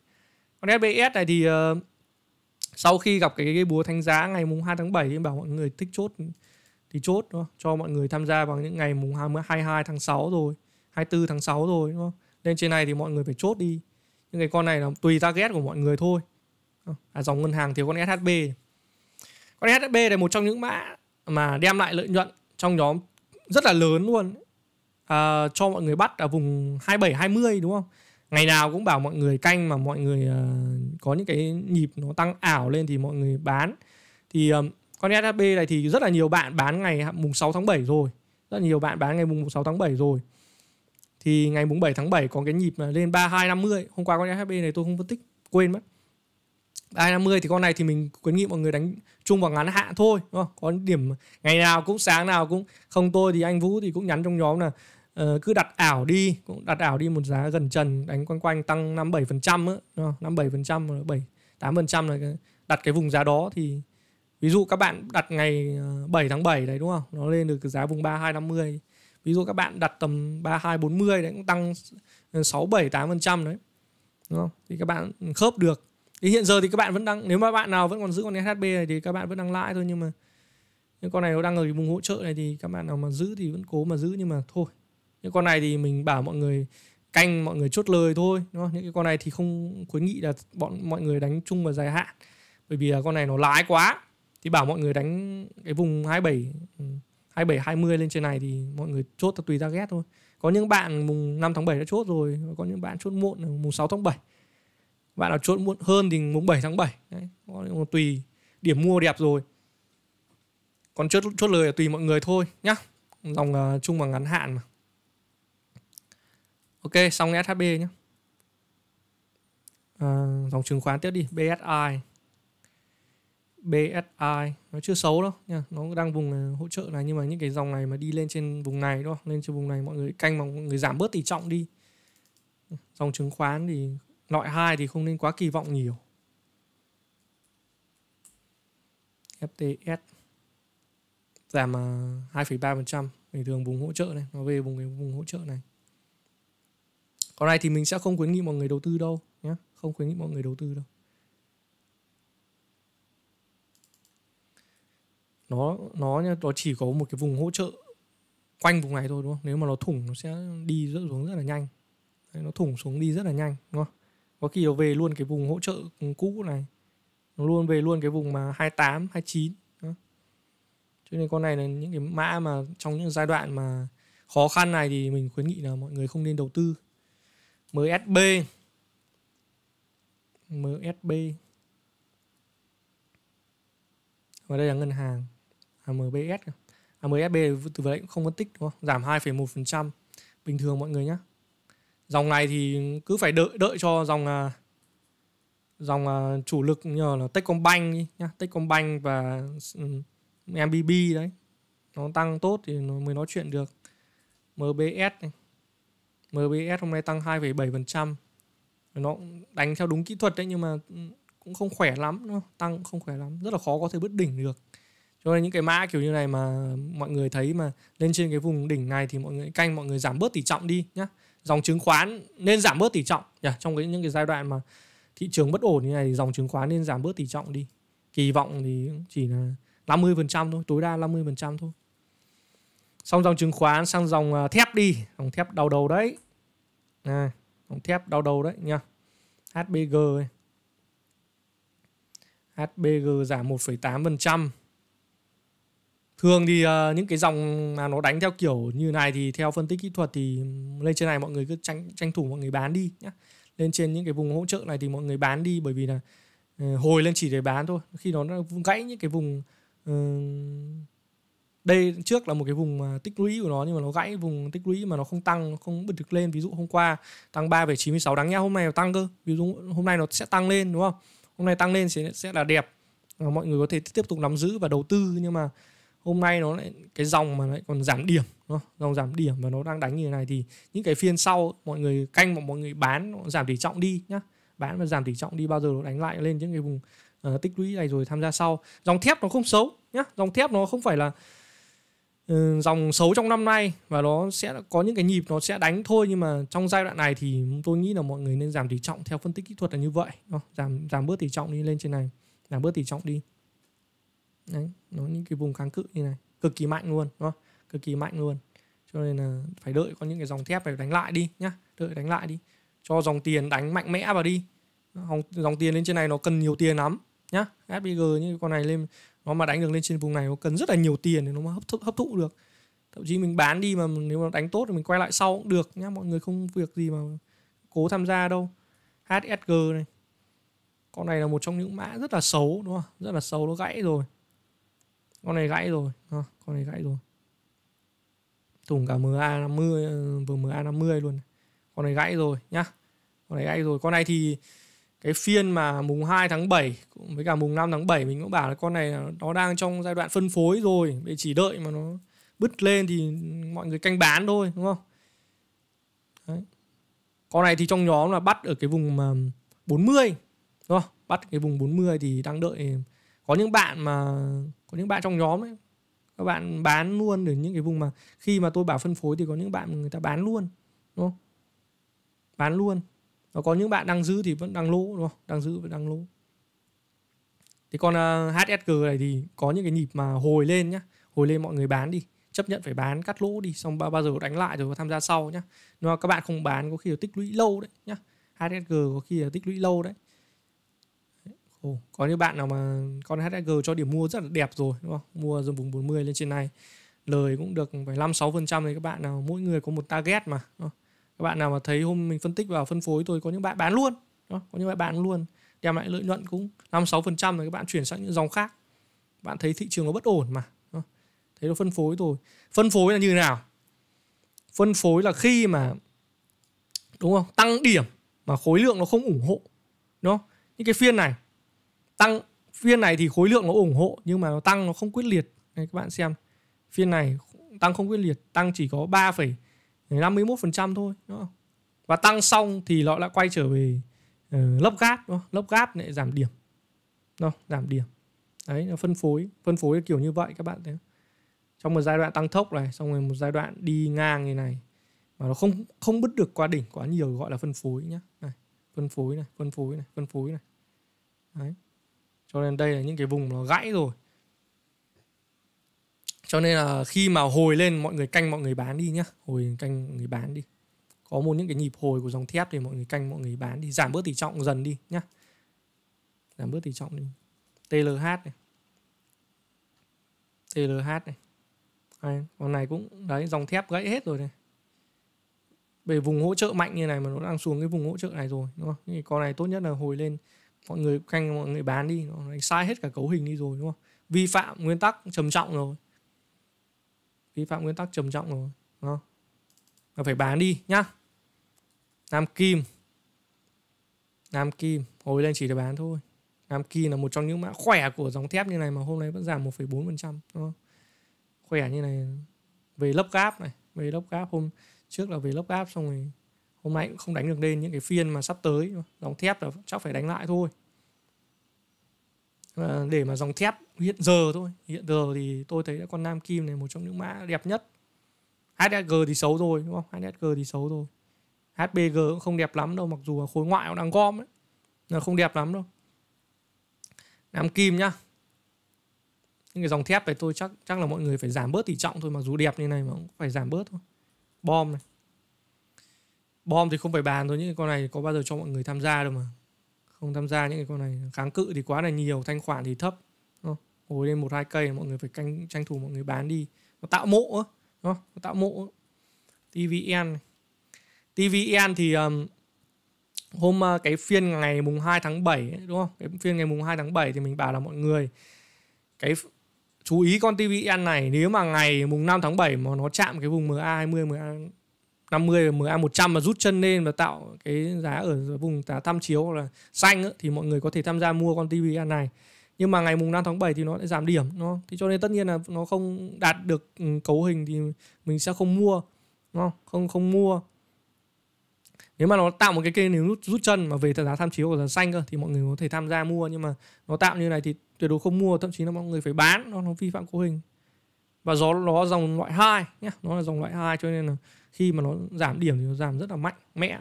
còn SBS này thì uh, sau khi gặp cái, cái búa thanh giá ngày mùng 2 tháng 7 em bảo mọi người thích chốt thì chốt đúng không? cho mọi người tham gia vào những ngày mùng 22 tháng 6 rồi 24 tháng 6 rồi đúng không? nên trên này thì mọi người phải chốt đi những cái con này là tùy target của mọi người thôi à, dòng ngân hàng thì con SHB con SHB là một trong những mã mà đem lại lợi nhuận trong nhóm rất là lớn luôn à, cho mọi người bắt ở vùng 27 20 đúng không ngày nào cũng bảo mọi người canh mà mọi người uh, có những cái nhịp nó tăng ảo lên thì mọi người bán thì um, con SHB này thì rất là nhiều bạn bán ngày mùng 6 tháng 7 rồi rất là nhiều bạn bán ngày mùng 6 tháng 7 rồi thì ngày mùng 7 tháng 7 có cái nhịp là lên 3250 hôm qua con nhá này tôi không phân tích quên mất 350 thì con này thì mình khuyến nghị mọi người đánh chung vào ngắn hạn thôi đúng không? có điểm ngày nào cũng sáng nào cũng không tôi thì anh Vũ thì cũng nhắn trong nhóm là ờ, cứ đặt ảo đi cũng đặt ảo đi một giá gần trần đánh quanh quanh tăng 57 phần trăm năm bảy phần trăm bảy tám phần trăm là đặt cái vùng giá đó thì ví dụ các bạn đặt ngày 7 ờ, tháng 7 đấy đúng không nó lên được cái giá vùng 3250 ví dụ các bạn đặt tầm 32 40 đấy cũng tăng 6 7 8% đấy đúng không thì các bạn khớp được thì hiện giờ thì các bạn vẫn đang nếu mà bạn nào vẫn còn giữ con SHB này thì các bạn vẫn đang lãi thôi nhưng mà những con này nó đang ở vùng hỗ trợ này thì các bạn nào mà giữ thì vẫn cố mà giữ nhưng mà thôi những con này thì mình bảo mọi người canh mọi người chốt lời thôi đúng không? những cái con này thì không khuyến nghị là bọn mọi người đánh chung và dài hạn bởi vì là con này nó lái quá thì bảo mọi người đánh cái vùng 27 27 20 lên trên này thì mọi người chốt tùy target thôi. Có những bạn mùng 5 tháng 7 đã chốt rồi, có những bạn chốt muộn mùng 6 tháng 7. Bạn nào chốt muộn hơn thì mùng 7 tháng 7. Đấy, tùy điểm mua đẹp rồi. Còn chốt chốt lời là tùy mọi người thôi nhá. Dòng uh, và ngắn hạn mà. Ok, xong SHB nhé. À, dòng chứng khoán tiếp đi, BSI. BSI nó chưa xấu đâu nha nó đang vùng ờ, hỗ trợ này nhưng mà những cái dòng này mà đi lên trên vùng này đúng không lên trên vùng này mọi người canh mà mọi người giảm bớt tỷ trọng đi dòng chứng khoán thì loại hai thì không nên quá kỳ vọng nhiều FTS giảm 2,3% bình thường vùng hỗ trợ này nó về vùng cái vùng hỗ trợ này còn này thì mình sẽ không khuyến nghị mọi người đầu tư đâu nhé không khuyến nghị mọi người đầu tư đâu nó nó nó chỉ có một cái vùng hỗ trợ quanh vùng này thôi đúng không nếu mà nó thủng nó sẽ đi rất xuống rất là nhanh nó thủng xuống đi rất là nhanh đúng không có khi nó về luôn cái vùng hỗ trợ cũ này nó luôn về luôn cái vùng mà 28, 29 đó. cho nên con này là những cái mã mà trong những giai đoạn mà khó khăn này thì mình khuyến nghị là mọi người không nên đầu tư MSB MSB và đây là ngân hàng MBS, AMSB từ đấy cũng không có tích đúng không? Giảm 2,1% bình thường mọi người nhé. Dòng này thì cứ phải đợi đợi cho dòng à, dòng à, chủ lực như là Techcombank nhá, Techcombank và ừ, MBB đấy. Nó tăng tốt thì nó mới nói chuyện được. MBS này. MBS hôm nay tăng 2,7%. Nó đánh theo đúng kỹ thuật đấy nhưng mà cũng không khỏe lắm, tăng cũng không khỏe lắm, rất là khó có thể bứt đỉnh được cho nên những cái mã kiểu như này mà mọi người thấy mà lên trên cái vùng đỉnh này thì mọi người canh mọi người giảm bớt tỷ trọng đi nhá dòng chứng khoán nên giảm bớt tỷ trọng yeah, dạ, trong cái những cái giai đoạn mà thị trường bất ổn như này thì dòng chứng khoán nên giảm bớt tỷ trọng đi kỳ vọng thì chỉ là 50% thôi tối đa 50% thôi xong dòng chứng khoán sang dòng à, thép đi dòng thép đau đầu đấy à, dòng thép đau đầu đấy nha HBG HBG giảm 1,8% thường thì uh, những cái dòng mà nó đánh theo kiểu như này thì theo phân tích kỹ thuật thì lên trên này mọi người cứ tranh tranh thủ mọi người bán đi nhá lên trên những cái vùng hỗ trợ này thì mọi người bán đi bởi vì là uh, hồi lên chỉ để bán thôi khi nó gãy những cái vùng uh, đây trước là một cái vùng tích lũy của nó nhưng mà nó gãy vùng tích lũy mà nó không tăng không bật được lên ví dụ hôm qua tăng 3,96 đáng nhá hôm nay nó tăng cơ ví dụ hôm nay nó sẽ tăng lên đúng không hôm nay tăng lên sẽ sẽ là đẹp ờ, mọi người có thể tiếp tục nắm giữ và đầu tư nhưng mà hôm nay nó lại cái dòng mà lại còn giảm điểm nó dòng giảm điểm và nó đang đánh như thế này thì những cái phiên sau mọi người canh mà mọi người bán nó giảm tỷ trọng đi nhá bán và giảm tỷ trọng đi bao giờ nó đánh lại lên những cái vùng uh, tích lũy này rồi tham gia sau dòng thép nó không xấu nhá dòng thép nó không phải là uh, dòng xấu trong năm nay và nó sẽ có những cái nhịp nó sẽ đánh thôi nhưng mà trong giai đoạn này thì tôi nghĩ là mọi người nên giảm tỷ trọng theo phân tích kỹ thuật là như vậy nó giảm giảm bớt tỷ trọng đi lên trên này giảm bớt tỷ trọng đi đấy nó những cái vùng kháng cự như này cực kỳ mạnh luôn đúng không cực kỳ mạnh luôn cho nên là phải đợi có những cái dòng thép phải đánh lại đi nhá đợi đánh lại đi cho dòng tiền đánh mạnh mẽ vào đi dòng, dòng tiền lên trên này nó cần nhiều tiền lắm nhá SPG như con này lên nó mà đánh được lên trên vùng này nó cần rất là nhiều tiền để nó hấp thụ, hấp thụ được thậm chí mình bán đi mà nếu mà đánh tốt thì mình quay lại sau cũng được nhá mọi người không việc gì mà cố tham gia đâu HSG này con này là một trong những mã rất là xấu đúng không rất là xấu nó gãy rồi con này gãy rồi à, con này gãy rồi thùng cả MA 50 ờ, vừa MA 50 luôn con này gãy rồi nhá con này gãy rồi con này thì cái phiên mà mùng 2 tháng 7 cũng với cả mùng 5 tháng 7 mình cũng bảo là con này nó đang trong giai đoạn phân phối rồi để chỉ đợi mà nó bứt lên thì mọi người canh bán thôi đúng không Đấy. con này thì trong nhóm là bắt ở cái vùng 40 đúng không bắt cái vùng 40 thì đang đợi có những bạn mà có những bạn trong nhóm ấy các bạn bán luôn đến những cái vùng mà khi mà tôi bảo phân phối thì có những bạn người ta bán luôn đúng không bán luôn và có những bạn đang giữ thì vẫn đang lỗ đúng không đang giữ vẫn đang lỗ thì còn uh, HSG này thì có những cái nhịp mà hồi lên nhá hồi lên mọi người bán đi chấp nhận phải bán cắt lỗ đi xong bao, bao giờ đánh lại rồi tham gia sau nhá nhưng mà các bạn không bán có khi là tích lũy lâu đấy nhá HSG có khi là tích lũy lâu đấy Ồ, có những bạn nào mà con HSG cho điểm mua rất là đẹp rồi đúng không? Mua dòng vùng 40 lên trên này lời cũng được phải 5 6% thì các bạn nào mỗi người có một target mà. Các bạn nào mà thấy hôm mình phân tích vào phân phối tôi có những bạn bán luôn. Đúng không? Có những bạn bán luôn đem lại lợi nhuận cũng 5 6% rồi các bạn chuyển sang những dòng khác. Bạn thấy thị trường nó bất ổn mà. thấy nó phân phối rồi. Phân phối là như thế nào? Phân phối là khi mà đúng không? Tăng điểm mà khối lượng nó không ủng hộ. Đúng không? Những cái phiên này tăng phiên này thì khối lượng nó ủng hộ nhưng mà nó tăng nó không quyết liệt Đây, các bạn xem phiên này tăng không quyết liệt tăng chỉ có 3,51% thôi đúng không? và tăng xong thì nó lại quay trở về uh, lớp gáp đúng không? lớp gáp lại giảm điểm đúng không? giảm điểm đấy nó phân phối phân phối kiểu như vậy các bạn thấy trong một giai đoạn tăng tốc này xong rồi một giai đoạn đi ngang như này mà nó không không bứt được qua đỉnh quá nhiều gọi là phân phối nhá này phân phối này phân phối này phân phối này đấy cho nên đây là những cái vùng nó gãy rồi cho nên là khi mà hồi lên mọi người canh mọi người bán đi nhá hồi canh mọi người bán đi có một những cái nhịp hồi của dòng thép thì mọi người canh mọi người bán đi giảm bớt tỷ trọng dần đi nhá giảm bớt tỷ trọng đi TLH này TLH này Đấy, con này cũng đấy dòng thép gãy hết rồi này về vùng hỗ trợ mạnh như này mà nó đang xuống cái vùng hỗ trợ này rồi đúng không? Cái con này tốt nhất là hồi lên mọi người canh mọi người bán đi nó sai hết cả cấu hình đi rồi đúng không vi phạm nguyên tắc trầm trọng rồi vi phạm nguyên tắc trầm trọng rồi đúng không Mà phải bán đi nhá nam kim nam kim hồi lên chỉ để bán thôi nam kim là một trong những mã khỏe của dòng thép như này mà hôm nay vẫn giảm 1,4% đúng không khỏe như này về lốc gáp này về lốc gáp hôm trước là về lốc gáp xong rồi hôm nay cũng không đánh được lên những cái phiên mà sắp tới dòng thép là chắc phải đánh lại thôi à, để mà dòng thép hiện giờ thôi hiện giờ thì tôi thấy là con nam kim này một trong những mã đẹp nhất HSG thì xấu rồi đúng không HSG thì xấu rồi HBG cũng không đẹp lắm đâu mặc dù khối ngoại nó đang gom ấy là không đẹp lắm đâu nam kim nhá những cái dòng thép này tôi chắc chắc là mọi người phải giảm bớt tỷ trọng thôi mặc dù đẹp như này mà cũng phải giảm bớt thôi bom này bom thì không phải bàn thôi những cái con này có bao giờ cho mọi người tham gia đâu mà không tham gia những cái con này kháng cự thì quá là nhiều thanh khoản thì thấp ngồi lên một hai cây mọi người phải canh tranh thủ mọi người bán đi nó tạo mộ á nó tạo mộ TVN TVN thì um, hôm uh, cái phiên ngày mùng 2 tháng 7 ấy, đúng không? Cái phiên ngày mùng 2 tháng 7 thì mình bảo là mọi người cái chú ý con TVN này nếu mà ngày mùng 5 tháng 7 mà nó chạm cái vùng MA20 MA 50 MA 100 mà rút chân lên và tạo cái giá ở vùng giá tham chiếu hoặc là xanh ấy, thì mọi người có thể tham gia mua con TV này nhưng mà ngày mùng 5 tháng 7 thì nó lại giảm điểm nó thì cho nên tất nhiên là nó không đạt được ừ, cấu hình thì mình sẽ không mua đúng không không không mua nếu mà nó tạo một cái kênh rút rút chân mà về giá tham chiếu của giá xanh cơ thì mọi người có thể tham gia mua nhưng mà nó tạo như này thì tuyệt đối không mua thậm chí là mọi người phải bán nó nó vi phạm cấu hình và gió nó dòng loại hai nhé nó là dòng loại hai cho nên là khi mà nó giảm điểm thì nó giảm rất là mạnh mẽ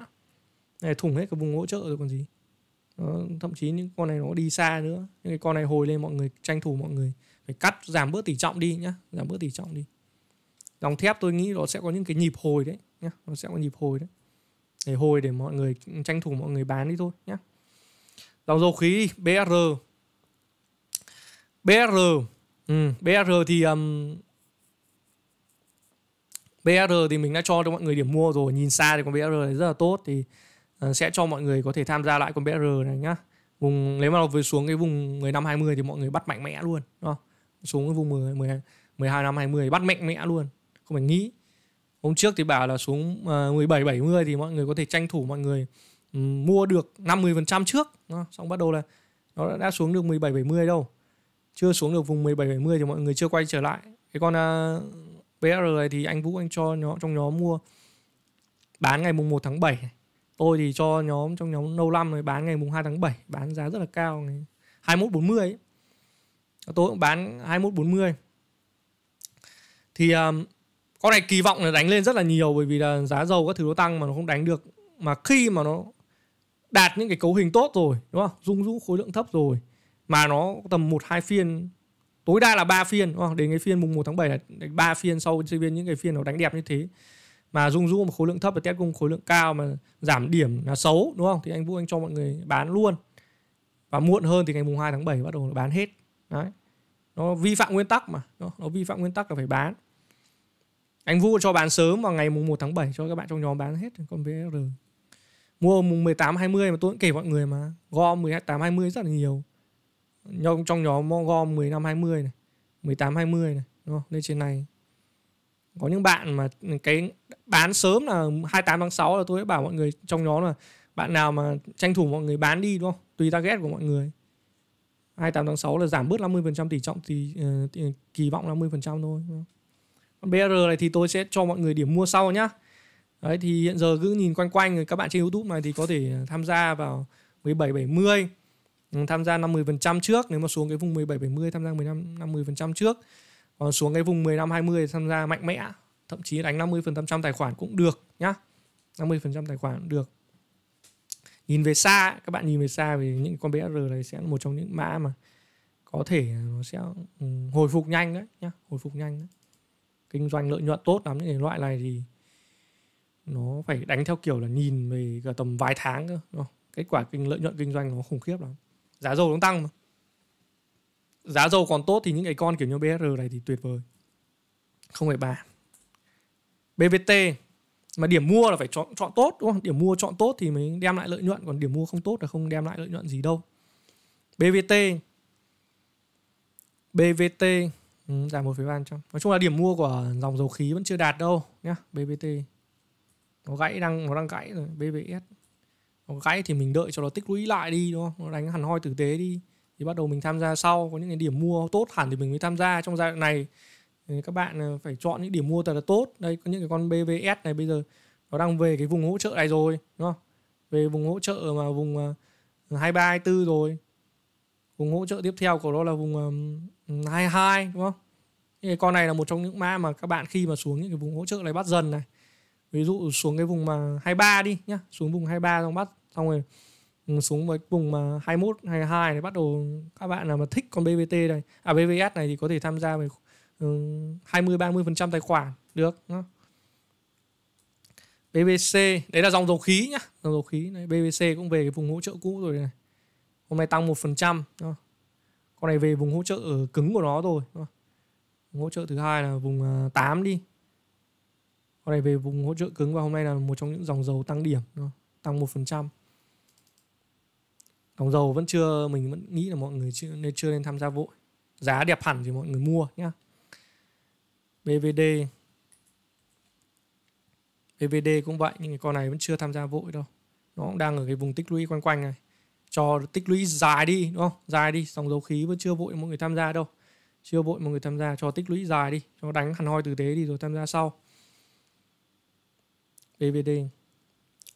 này thủng hết cả vùng hỗ trợ rồi còn gì đó, thậm chí những con này nó đi xa nữa những cái con này hồi lên mọi người tranh thủ mọi người phải cắt giảm bớt tỷ trọng đi nhá giảm bớt tỷ trọng đi dòng thép tôi nghĩ nó sẽ có những cái nhịp hồi đấy nhá nó sẽ có nhịp hồi đấy để hồi để mọi người tranh thủ mọi người bán đi thôi nhá dòng dầu khí đi BR BR ừ, BR thì um, BR thì mình đã cho cho mọi người điểm mua rồi nhìn xa thì con BR này rất là tốt thì ờ, sẽ cho mọi người có thể tham gia lại con BR này nhá vùng nếu mà nó về xuống cái vùng 15 20 thì mọi người bắt mạnh mẽ luôn đúng không? xuống cái vùng 10 10 12 năm 20 bắt mạnh mẽ luôn không phải nghĩ hôm trước thì bảo là xuống 17 ờ, 70 thì mọi người có thể tranh thủ mọi người mua được 50% trước xong bắt đầu là nó đã xuống được 17 70 đâu chưa xuống được vùng 17 70 thì mọi người chưa quay trở lại cái con ờ, VR này thì anh Vũ anh cho nhóm trong nhóm mua bán ngày mùng 1 tháng 7 Tôi thì cho nhóm trong nhóm lâu năm rồi bán ngày mùng 2 tháng 7 bán giá rất là cao này. 2140 ấy. Tôi cũng bán 2140. Thì um, con này kỳ vọng là đánh lên rất là nhiều bởi vì là giá dầu các thứ nó tăng mà nó không đánh được mà khi mà nó đạt những cái cấu hình tốt rồi đúng không dung dũ khối lượng thấp rồi mà nó tầm một hai phiên tối đa là 3 phiên đúng không? đến cái phiên mùng 1 tháng 7 là ba phiên sau sinh viên những cái phiên nó đánh đẹp như thế mà dung du một khối lượng thấp và test cung khối lượng cao mà giảm điểm là xấu đúng không thì anh Vũ anh cho mọi người bán luôn và muộn hơn thì ngày mùng 2 tháng 7 bắt đầu bán hết đấy nó vi phạm nguyên tắc mà nó, nó vi phạm nguyên tắc là phải bán anh Vũ cho bán sớm vào ngày mùng 1 tháng 7 cho các bạn trong nhóm bán hết con VR mua mùng 18 20 mà tôi cũng kể mọi người mà gom 18 20 rất là nhiều trong trong nhóm gom 15 20 này, 18 20 này, đúng không? Lên trên này. Có những bạn mà cái bán sớm là 28 tháng 6 là tôi đã bảo mọi người trong nhóm là bạn nào mà tranh thủ mọi người bán đi đúng không? Tùy target của mọi người. 28 tháng 6 là giảm bớt 50% tỷ trọng thì ờ, kỳ vọng 50% thôi. Còn BR này thì tôi sẽ cho mọi người điểm mua sau nhá. Đấy thì hiện giờ cứ nhìn quanh quanh các bạn trên YouTube này thì có thể tham gia vào 1770 Vâng, tham gia 50% trước nếu mà xuống cái vùng 17 70 tham gia 15 50% trước còn xuống cái vùng 15 20 tham gia mạnh mẽ thậm chí đánh 50% tài khoản cũng được nhá 50% tài khoản cũng được nhìn về xa các bạn nhìn về xa về những con BR này sẽ là một trong những mã mà có thể nó sẽ ừ, hồi phục nhanh đấy nhá hồi phục nhanh đấy. kinh doanh lợi nhuận tốt lắm những cái loại này thì nó phải đánh theo kiểu là nhìn về tầm vài tháng cơ kết quả kinh lợi nhuận kinh doanh nó khủng khiếp lắm giá dầu cũng tăng mà. giá dầu còn tốt thì những cái con kiểu như BSR này thì tuyệt vời không phải bàn BVT mà điểm mua là phải chọn chọn tốt đúng không điểm mua chọn tốt thì mới đem lại lợi nhuận còn điểm mua không tốt là không đem lại lợi nhuận gì đâu BVT BVT ừ, giảm 1,3 trăm nói chung là điểm mua của dòng dầu khí vẫn chưa đạt đâu nhá BVT nó gãy đang nó đang gãy rồi BVS nó gãy thì mình đợi cho nó tích lũy lại đi đúng không nó đánh hẳn hoi tử tế đi thì bắt đầu mình tham gia sau có những cái điểm mua tốt hẳn thì mình mới tham gia trong giai đoạn này các bạn ờ, phải chọn những điểm mua thật là tốt đây có những cái con BVS này bây giờ nó đang về cái vùng hỗ trợ này rồi đúng không về vùng hỗ trợ mà vùng 23 ờ, 24 rồi vùng hỗ trợ tiếp theo của nó là vùng 22 đúng không cái con này là một trong những mã mà các bạn khi mà xuống những cái vùng hỗ trợ này bắt dần này ví dụ xuống cái vùng mà 23 đi nhá xuống vùng 23 xong bắt xong rồi ừ, xuống với vùng mà 21, 22 thì bắt đầu các bạn nào mà thích con BVT này, à BVS này thì có thể tham gia về 20 30% tài khoản được BVC, đấy là dòng dầu khí nhá, dòng dầu khí này, BVC cũng về cái vùng hỗ trợ cũ rồi này. Hôm nay tăng một phần trăm, Con này về vùng hỗ trợ ở cứng của nó rồi, Hỗ trợ thứ hai là vùng 8 à, đi. Con này về vùng hỗ trợ cứng và hôm nay là một trong những dòng dầu tăng điểm, tăng một phần trăm. Lòng dầu vẫn chưa mình vẫn nghĩ là mọi người chưa nên chưa nên tham gia vội. Giá đẹp hẳn thì mọi người mua nhá. BVD BVD cũng vậy nhưng con này vẫn chưa tham gia vội đâu. Nó cũng đang ở cái vùng tích lũy quanh quanh này. Cho tích lũy dài đi đúng không? Dài đi, dòng dầu khí vẫn chưa vội mọi người tham gia đâu. Chưa vội mọi người tham gia cho tích lũy dài đi, cho đánh hẳn hoi từ thế đi rồi tham gia sau. BVD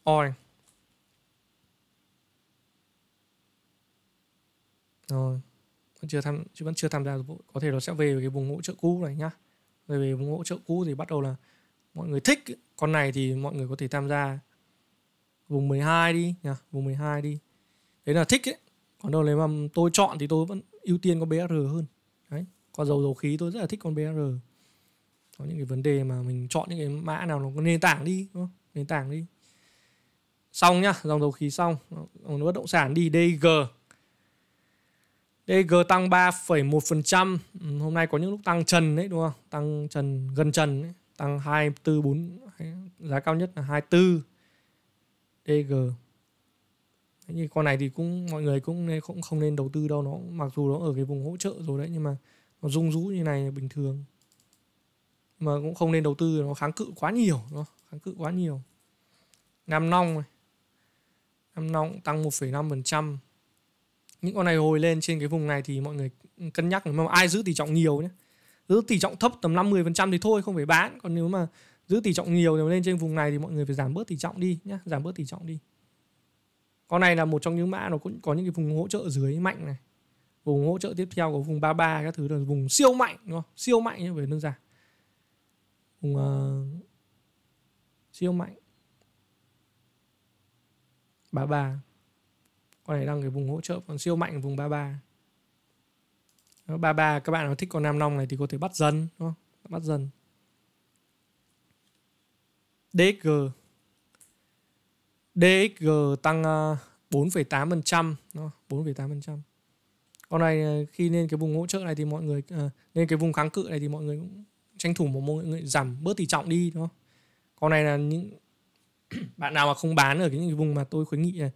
Oil rồi vẫn chưa tham chứ vẫn chưa tham gia có thể nó sẽ về cái vùng hỗ trợ cũ này nhá rồi về vùng hỗ trợ cũ thì bắt đầu là mọi người thích con này thì mọi người có thể tham gia vùng 12 đi nhá vùng 12 đi đấy là thích ấy còn đâu nếu mà tôi chọn thì tôi vẫn ưu tiên con BR hơn đấy con dầu dầu khí tôi rất là thích con BR có những cái vấn đề mà mình chọn những cái mã nào nó có nền tảng đi đúng không? nền tảng đi xong nhá dòng dầu khí xong còn bất động sản đi DG DG tăng 3,1%. Ừ, hôm nay có những lúc tăng trần đấy đúng không? Tăng trần gần trần đấy. tăng 244 giá cao nhất là 24 DG. Thế như con này thì cũng mọi người cũng nên, cũng không nên đầu tư đâu nó mặc dù nó ở cái vùng hỗ trợ rồi đấy nhưng mà nó rung rũ như này là bình thường. Mà cũng không nên đầu tư nó kháng cự quá nhiều nó kháng cự quá nhiều. Nam nong này. Nam nong tăng 1,5% những con này hồi lên trên cái vùng này thì mọi người cân nhắc nếu mà ai giữ tỷ trọng nhiều nhé giữ tỷ trọng thấp tầm 50% thì thôi không phải bán còn nếu mà giữ tỷ trọng nhiều nếu lên trên vùng này thì mọi người phải giảm bớt tỷ trọng đi nhé giảm bớt tỷ trọng đi con này là một trong những mã nó cũng có những cái vùng hỗ trợ dưới mạnh này vùng hỗ trợ tiếp theo của vùng 33 các thứ là vùng siêu mạnh đúng không siêu mạnh nhé về đơn giản vùng uh, siêu mạnh 33 con này đang cái vùng hỗ trợ còn siêu mạnh vùng 33 đó, 33 các bạn nào thích con nam long này thì có thể bắt dần đúng không? bắt dần DXG DXG tăng 4,8% à, 4,8% con này à, khi lên cái vùng hỗ trợ này thì mọi người à, lên cái vùng kháng cự này thì mọi người cũng tranh thủ một mọi người giảm bớt tỷ trọng đi đúng không? Con này là những bạn nào mà không bán ở những cái vùng mà tôi khuyến nghị này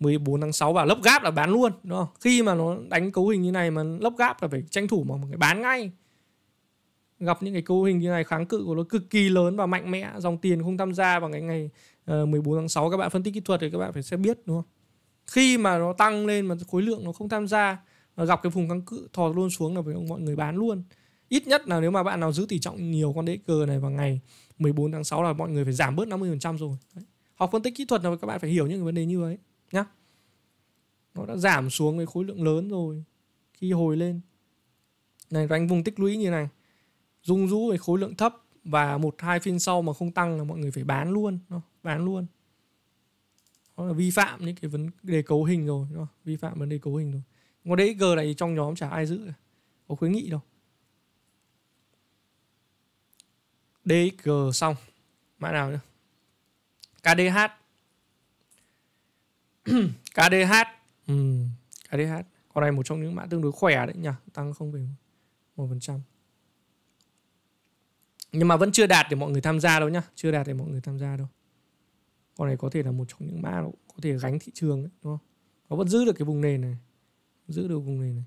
14 tháng 6 và lấp gáp là bán luôn đúng không? Khi mà nó đánh cấu hình như này mà lấp gáp là phải tranh thủ mà phải bán ngay gặp những cái cấu hình như này kháng cự của nó cực kỳ lớn và mạnh mẽ dòng tiền không tham gia vào ngày ờ, ngày 14 tháng 6 các bạn phân tích kỹ thuật thì các bạn phải sẽ biết đúng không khi mà nó tăng lên mà khối lượng nó không tham gia và gặp cái vùng kháng cự thò luôn xuống là phải mọi người bán luôn ít nhất là nếu mà bạn nào giữ tỷ trọng nhiều con đế cờ này vào ngày 14 tháng 6 là mọi người phải giảm bớt 50% rồi Đấy. học phân tích kỹ thuật là các bạn phải hiểu những vấn đề như vậy nhá nó đã giảm xuống cái khối lượng lớn rồi khi hồi lên này đánh vùng tích lũy như này rung rũ cái khối lượng thấp và một hai phiên sau mà không tăng là mọi người phải bán luôn đó, bán luôn đó là vi phạm những cái vấn đề cấu hình rồi đó, vi phạm vấn đề cấu hình rồi còn đấy g này trong nhóm chả ai giữ có khuyến nghị đâu dxg xong mã nào nữa kdh KDH ừ, KDH con này một trong những mã tương đối khỏe đấy nhỉ tăng không về một phần trăm nhưng mà vẫn chưa đạt để mọi người tham gia đâu nhá chưa đạt để mọi người tham gia đâu con này có thể là một trong những mã có thể gánh thị trường đấy, đúng không nó vẫn giữ được cái vùng nền này giữ được vùng nền này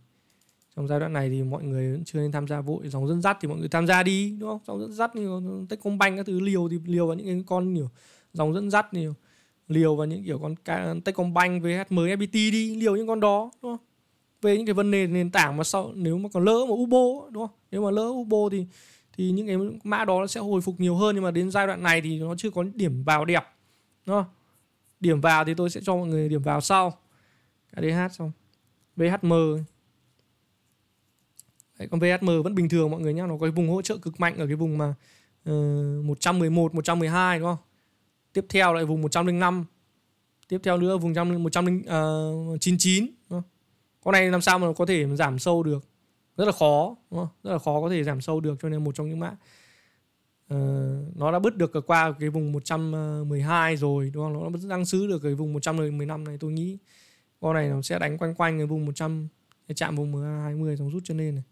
trong giai đoạn này thì mọi người vẫn chưa nên tham gia vội dòng dẫn dắt thì mọi người tham gia đi đúng không dòng dẫn dắt như Techcombank các thứ liều thì liều vào những cái con nhiều dòng dẫn dắt nhiều liều vào những kiểu con Techcombank với mới FPT đi liều những con đó đúng không về những cái vấn đề nền tảng mà sau nếu mà còn lỡ mà Ubo đúng không nếu mà lỡ Ubo thì thì những cái mã đó nó sẽ hồi phục nhiều hơn nhưng mà đến giai đoạn này thì nó chưa có điểm vào đẹp đúng không? điểm vào thì tôi sẽ cho mọi người điểm vào sau KDH xong VHM Đấy, con VHM vẫn bình thường mọi người nhá nó có cái vùng hỗ trợ cực mạnh ở cái vùng mà uh, 111 112 đúng không tiếp theo lại vùng 105 tiếp theo nữa vùng 100 199 ờ, con này làm sao mà có thể giảm sâu được rất là khó rất là khó có thể giảm sâu được cho nên một trong những mã uh, nó đã bứt được qua cái vùng 112 rồi đúng không nó vẫn đang xứ được cái vùng 115 này tôi nghĩ con này nó sẽ đánh quanh quanh cái vùng 100 cái chạm vùng 20 xong rút cho nên này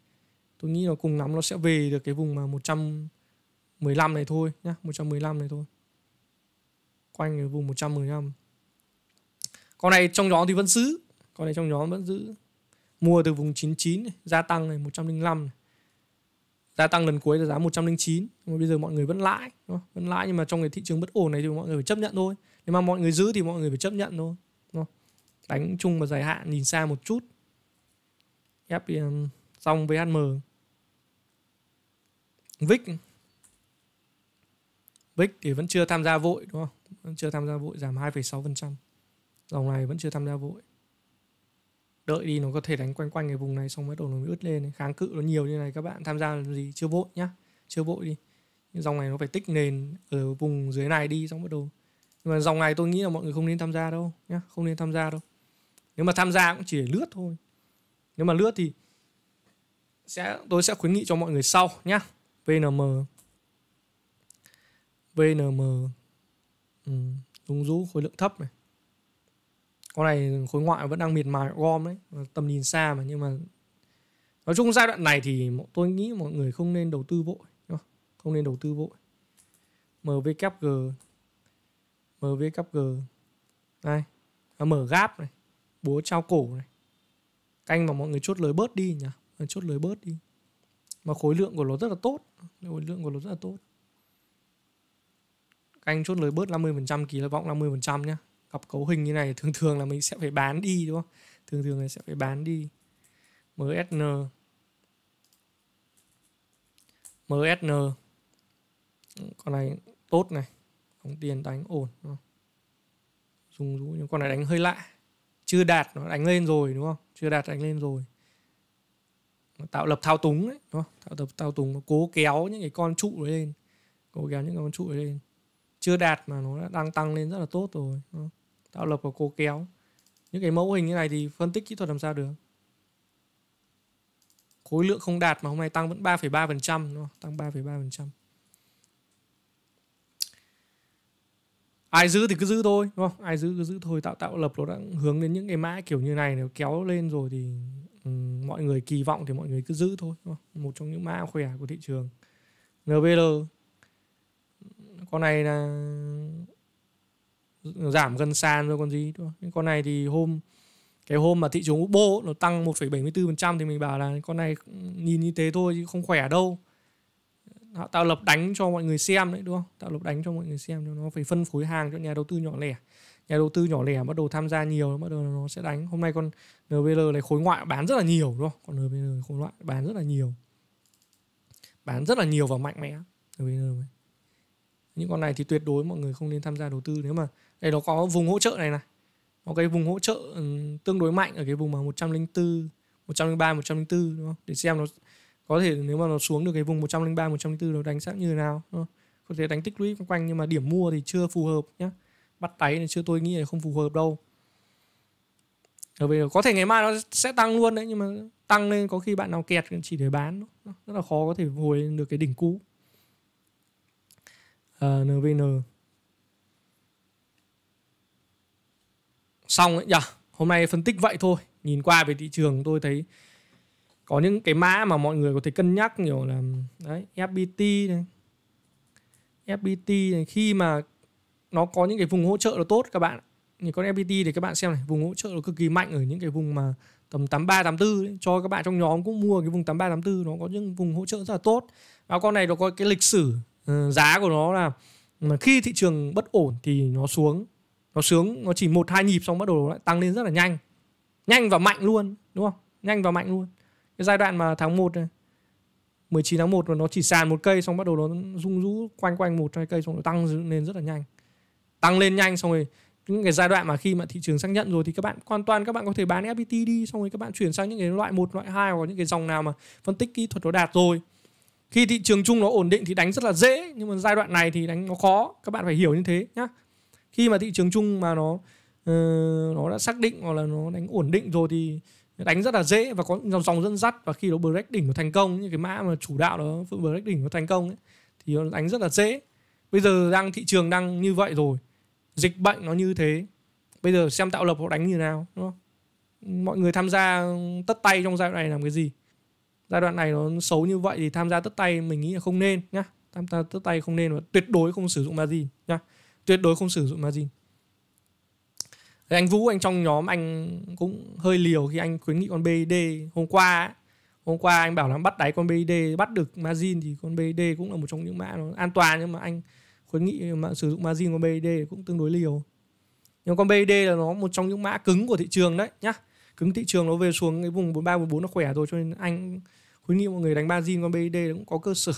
tôi nghĩ nó cùng lắm nó sẽ về được cái vùng mà 115 này thôi nhá 115 này thôi quanh vùng 115 con này trong nhóm thì vẫn giữ con này trong nhóm vẫn giữ mua từ vùng 99 này, gia tăng này 105 này. gia tăng lần cuối là giá 109 nhưng mà bây giờ mọi người vẫn lãi đúng không? vẫn lãi nhưng mà trong cái thị trường bất ổn này thì mọi người phải chấp nhận thôi nếu mà mọi người giữ thì mọi người phải chấp nhận thôi đúng không? đánh chung và dài hạn nhìn xa một chút FPM um, xong VHM VIX VIX thì vẫn chưa tham gia vội đúng không chưa tham gia vội giảm 2,6%. Dòng này vẫn chưa tham gia vội. Đợi đi nó có thể đánh quanh quanh cái vùng này xong bắt đầu nó mới ướt lên. Kháng cự nó nhiều như này các bạn tham gia làm gì chưa vội nhá. Chưa vội đi. Nhưng dòng này nó phải tích nền ở vùng dưới này đi xong bắt đầu. Nhưng mà dòng này tôi nghĩ là mọi người không nên tham gia đâu nhá. Không nên tham gia đâu. Nếu mà tham gia cũng chỉ để lướt thôi. Nếu mà lướt thì sẽ tôi sẽ khuyến nghị cho mọi người sau nhá. VNM VNM dung ừ, rung khối lượng thấp này con này khối ngoại vẫn đang miệt mài gom đấy tầm nhìn xa mà nhưng mà nói chung giai đoạn này thì tôi nghĩ mọi người không nên đầu tư vội không nên đầu tư vội MVKG MVKG này à, mở gáp này búa trao cổ này canh mà mọi người chốt lời bớt đi nhỉ chốt lời bớt đi mà khối lượng của nó rất là tốt khối lượng của nó rất là tốt canh chốt lời bớt 50%, kỳ lợi vọng 50% nhá, Cặp cấu hình như này thường thường là mình sẽ phải bán đi đúng không? Thường thường là sẽ phải bán đi. MSN MSN Con này tốt này. Đóng tiền đánh ổn. Dùng rũ nhưng con này đánh hơi lạ. Chưa đạt nó đánh lên rồi đúng không? Chưa đạt đánh lên rồi tạo lập thao túng ấy, đúng không? tạo lập thao túng nó cố kéo những cái con trụ lên cố kéo những con trụ lên chưa đạt mà nó đang tăng lên rất là tốt rồi tạo lập và cô kéo những cái mẫu hình như này thì phân tích kỹ thuật làm sao được khối lượng không đạt mà hôm nay tăng vẫn 3,3% đúng không? tăng 3,3% ai giữ thì cứ giữ thôi đúng không ai giữ cứ giữ thôi tạo tạo lập nó đã hướng đến những cái mã kiểu như này nếu kéo lên rồi thì um, mọi người kỳ vọng thì mọi người cứ giữ thôi đúng không? một trong những mã khỏe của thị trường NVL con này là giảm gần sàn rồi còn gì đúng nhưng con này thì hôm cái hôm mà thị trường Ubo nó tăng 1,74% thì mình bảo là con này nhìn như thế thôi chứ không khỏe đâu họ tạo lập đánh cho mọi người xem đấy đúng không tạo lập đánh cho mọi người xem nó phải phân phối hàng cho nhà đầu tư nhỏ lẻ nhà đầu tư nhỏ lẻ bắt đầu tham gia nhiều bắt đầu nó sẽ đánh hôm nay con NVL này khối ngoại bán rất là nhiều đúng không còn NVL khối ngoại bán rất là nhiều bán rất là nhiều và mạnh mẽ NVL này những con này thì tuyệt đối mọi người không nên tham gia đầu tư nếu mà đây nó có vùng hỗ trợ này này có cái vùng hỗ trợ ừ, tương đối mạnh ở cái vùng mà 104 103 104 đúng không? để xem nó có thể nếu mà nó xuống được cái vùng 103 104 nó đánh sát như thế nào đúng không? có thể đánh tích lũy quanh quanh nhưng mà điểm mua thì chưa phù hợp nhé bắt tay thì chưa tôi nghĩ là không phù hợp đâu bởi vì có thể ngày mai nó sẽ tăng luôn đấy nhưng mà tăng lên có khi bạn nào kẹt chỉ để bán rất là khó có thể hồi được cái đỉnh cũ nvn à, xong ấy nhỉ hôm nay phân tích vậy thôi nhìn qua về thị trường tôi thấy có những cái mã mà mọi người có thể cân nhắc nhiều là đấy fpt này fpt này khi mà nó có những cái vùng hỗ trợ nó tốt các bạn như con FPT thì các bạn xem này vùng hỗ trợ nó cực kỳ mạnh ở những cái vùng mà tầm 83 84 ấy. cho các bạn trong nhóm cũng mua cái vùng 83 84 nó có những vùng hỗ trợ rất là tốt và con này nó có cái lịch sử Ừ, giá của nó là khi thị trường bất ổn thì nó xuống nó sướng nó chỉ một hai nhịp xong bắt đầu lại tăng lên rất là nhanh nhanh và mạnh luôn đúng không nhanh và mạnh luôn cái giai đoạn mà tháng 1 này 19 tháng 1 mà nó chỉ sàn một cây xong bắt đầu nó rung rũ quanh quanh một hai cây xong nó tăng lên rất là nhanh tăng lên nhanh xong rồi những cái giai đoạn mà khi mà thị trường xác nhận rồi thì các bạn hoàn toàn các bạn có thể bán FPT đi xong rồi các bạn chuyển sang những cái loại một loại hai hoặc những cái dòng nào mà phân tích kỹ thuật nó đạt rồi khi thị trường chung nó ổn định thì đánh rất là dễ nhưng mà giai đoạn này thì đánh nó khó các bạn phải hiểu như thế nhá khi mà thị trường chung mà nó uh, nó đã xác định hoặc là nó đánh ổn định rồi thì đánh rất là dễ và có dòng dòng dẫn dắt và khi nó break đỉnh nó thành công những cái mã mà chủ đạo nó break đỉnh nó thành công ấy, thì nó đánh rất là dễ bây giờ đang thị trường đang như vậy rồi dịch bệnh nó như thế bây giờ xem tạo lập họ đánh như nào đúng không mọi người tham gia tất tay trong giai đoạn này làm cái gì giai đoạn này nó xấu như vậy thì tham gia tất tay mình nghĩ là không nên nhá tham gia tất tay không nên và tuyệt đối không sử dụng margin nhá tuyệt đối không sử dụng margin Đấy, anh Vũ anh trong nhóm anh cũng hơi liều khi anh khuyến nghị con BID hôm qua hôm qua anh bảo là bắt đáy con BID bắt được margin thì con BID cũng là một trong những mã nó an toàn nhưng mà anh khuyến nghị mà sử dụng margin con BID cũng tương đối liều nhưng con BID là nó một trong những mã cứng của thị trường đấy nhá cứng thị trường nó về xuống cái vùng 43 44 nó khỏe rồi cho nên anh khuyến nghị mọi người đánh margin con BID cũng có cơ sở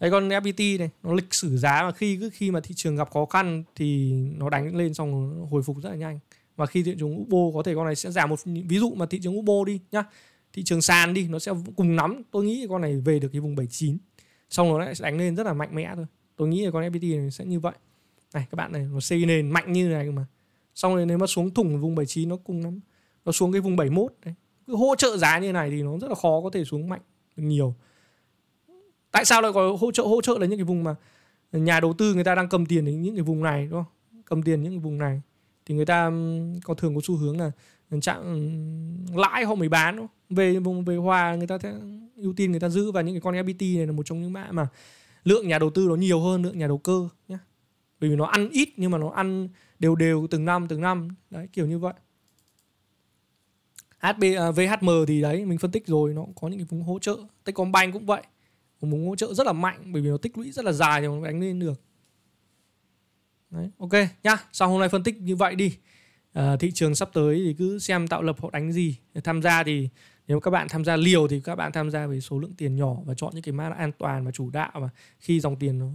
đây con FPT này nó lịch sử giá mà khi cứ khi mà thị trường gặp khó khăn thì nó đánh lên xong nó hồi phục rất là nhanh và khi thị trường UBO có thể con này sẽ giảm một ví dụ mà thị trường UBO đi nhá thị trường sàn đi nó sẽ cùng nắm tôi nghĩ con này về được cái vùng 79 xong nó lại đánh lên rất là mạnh mẽ thôi tôi nghĩ là con FPT này sẽ như vậy này các bạn này nó xây nền mạnh như này mà xong rồi nếu mà xuống thủng vùng 79 nó cùng lắm nó xuống cái vùng 71 đấy cứ hỗ trợ giá như này thì nó rất là khó có thể xuống mạnh nhiều tại sao lại có hỗ trợ hỗ trợ là những cái vùng mà nhà đầu tư người ta đang cầm tiền đến những cái vùng này đúng không cầm tiền những cái vùng này thì người ta có thường có xu hướng là trạng lãi họ mới bán đúng không? về vùng về hòa người ta sẽ ưu tiên người ta giữ và những cái con FPT này là một trong những mã mà lượng nhà đầu tư nó nhiều hơn lượng nhà đầu cơ nhé bởi vì nó ăn ít nhưng mà nó ăn đều đều từng năm từng năm đấy kiểu như vậy HB, à, VHM thì đấy mình phân tích rồi nó có những cái vùng hỗ trợ Techcombank cũng vậy một vùng hỗ trợ rất là mạnh bởi vì nó tích lũy rất là dài thì nó đánh lên được đấy, ok nhá sau hôm nay phân tích như vậy đi à, thị trường sắp tới thì cứ xem tạo lập họ đánh gì tham gia thì nếu các bạn tham gia liều thì các bạn tham gia với số lượng tiền nhỏ và chọn những cái mã an toàn và chủ đạo và khi dòng tiền nó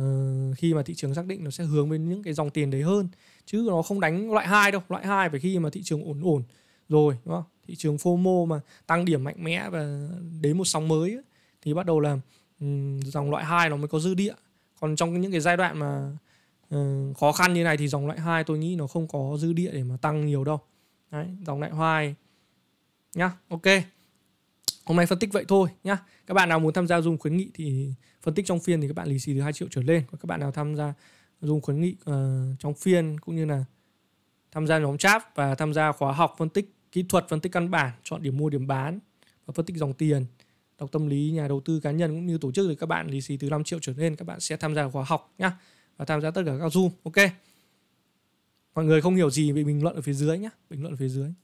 uh, khi mà thị trường xác định nó sẽ hướng đến những cái dòng tiền đấy hơn chứ nó không đánh loại hai đâu loại hai phải khi mà thị trường ổn ổn rồi đúng không thị trường FOMO mà tăng điểm mạnh mẽ và đến một sóng mới ấy, thì bắt đầu là um, dòng loại 2 nó mới có dư địa còn trong những cái giai đoạn mà uh, khó khăn như này thì dòng loại 2 tôi nghĩ nó không có dư địa để mà tăng nhiều đâu Đấy, dòng loại 2 nhá ok hôm nay phân tích vậy thôi nhá các bạn nào muốn tham gia dùng khuyến nghị thì phân tích trong phiên thì các bạn lì xì từ 2 triệu trở lên còn các bạn nào tham gia dùng khuyến nghị uh, trong phiên cũng như là tham gia nhóm chat và tham gia khóa học phân tích kỹ thuật phân tích căn bản chọn điểm mua điểm bán và phân tích dòng tiền đọc tâm lý nhà đầu tư cá nhân cũng như tổ chức thì các bạn lì xì từ 5 triệu trở lên các bạn sẽ tham gia khóa học nhá và tham gia tất cả các zoom ok mọi người không hiểu gì thì bình luận ở phía dưới nhá bình luận ở phía dưới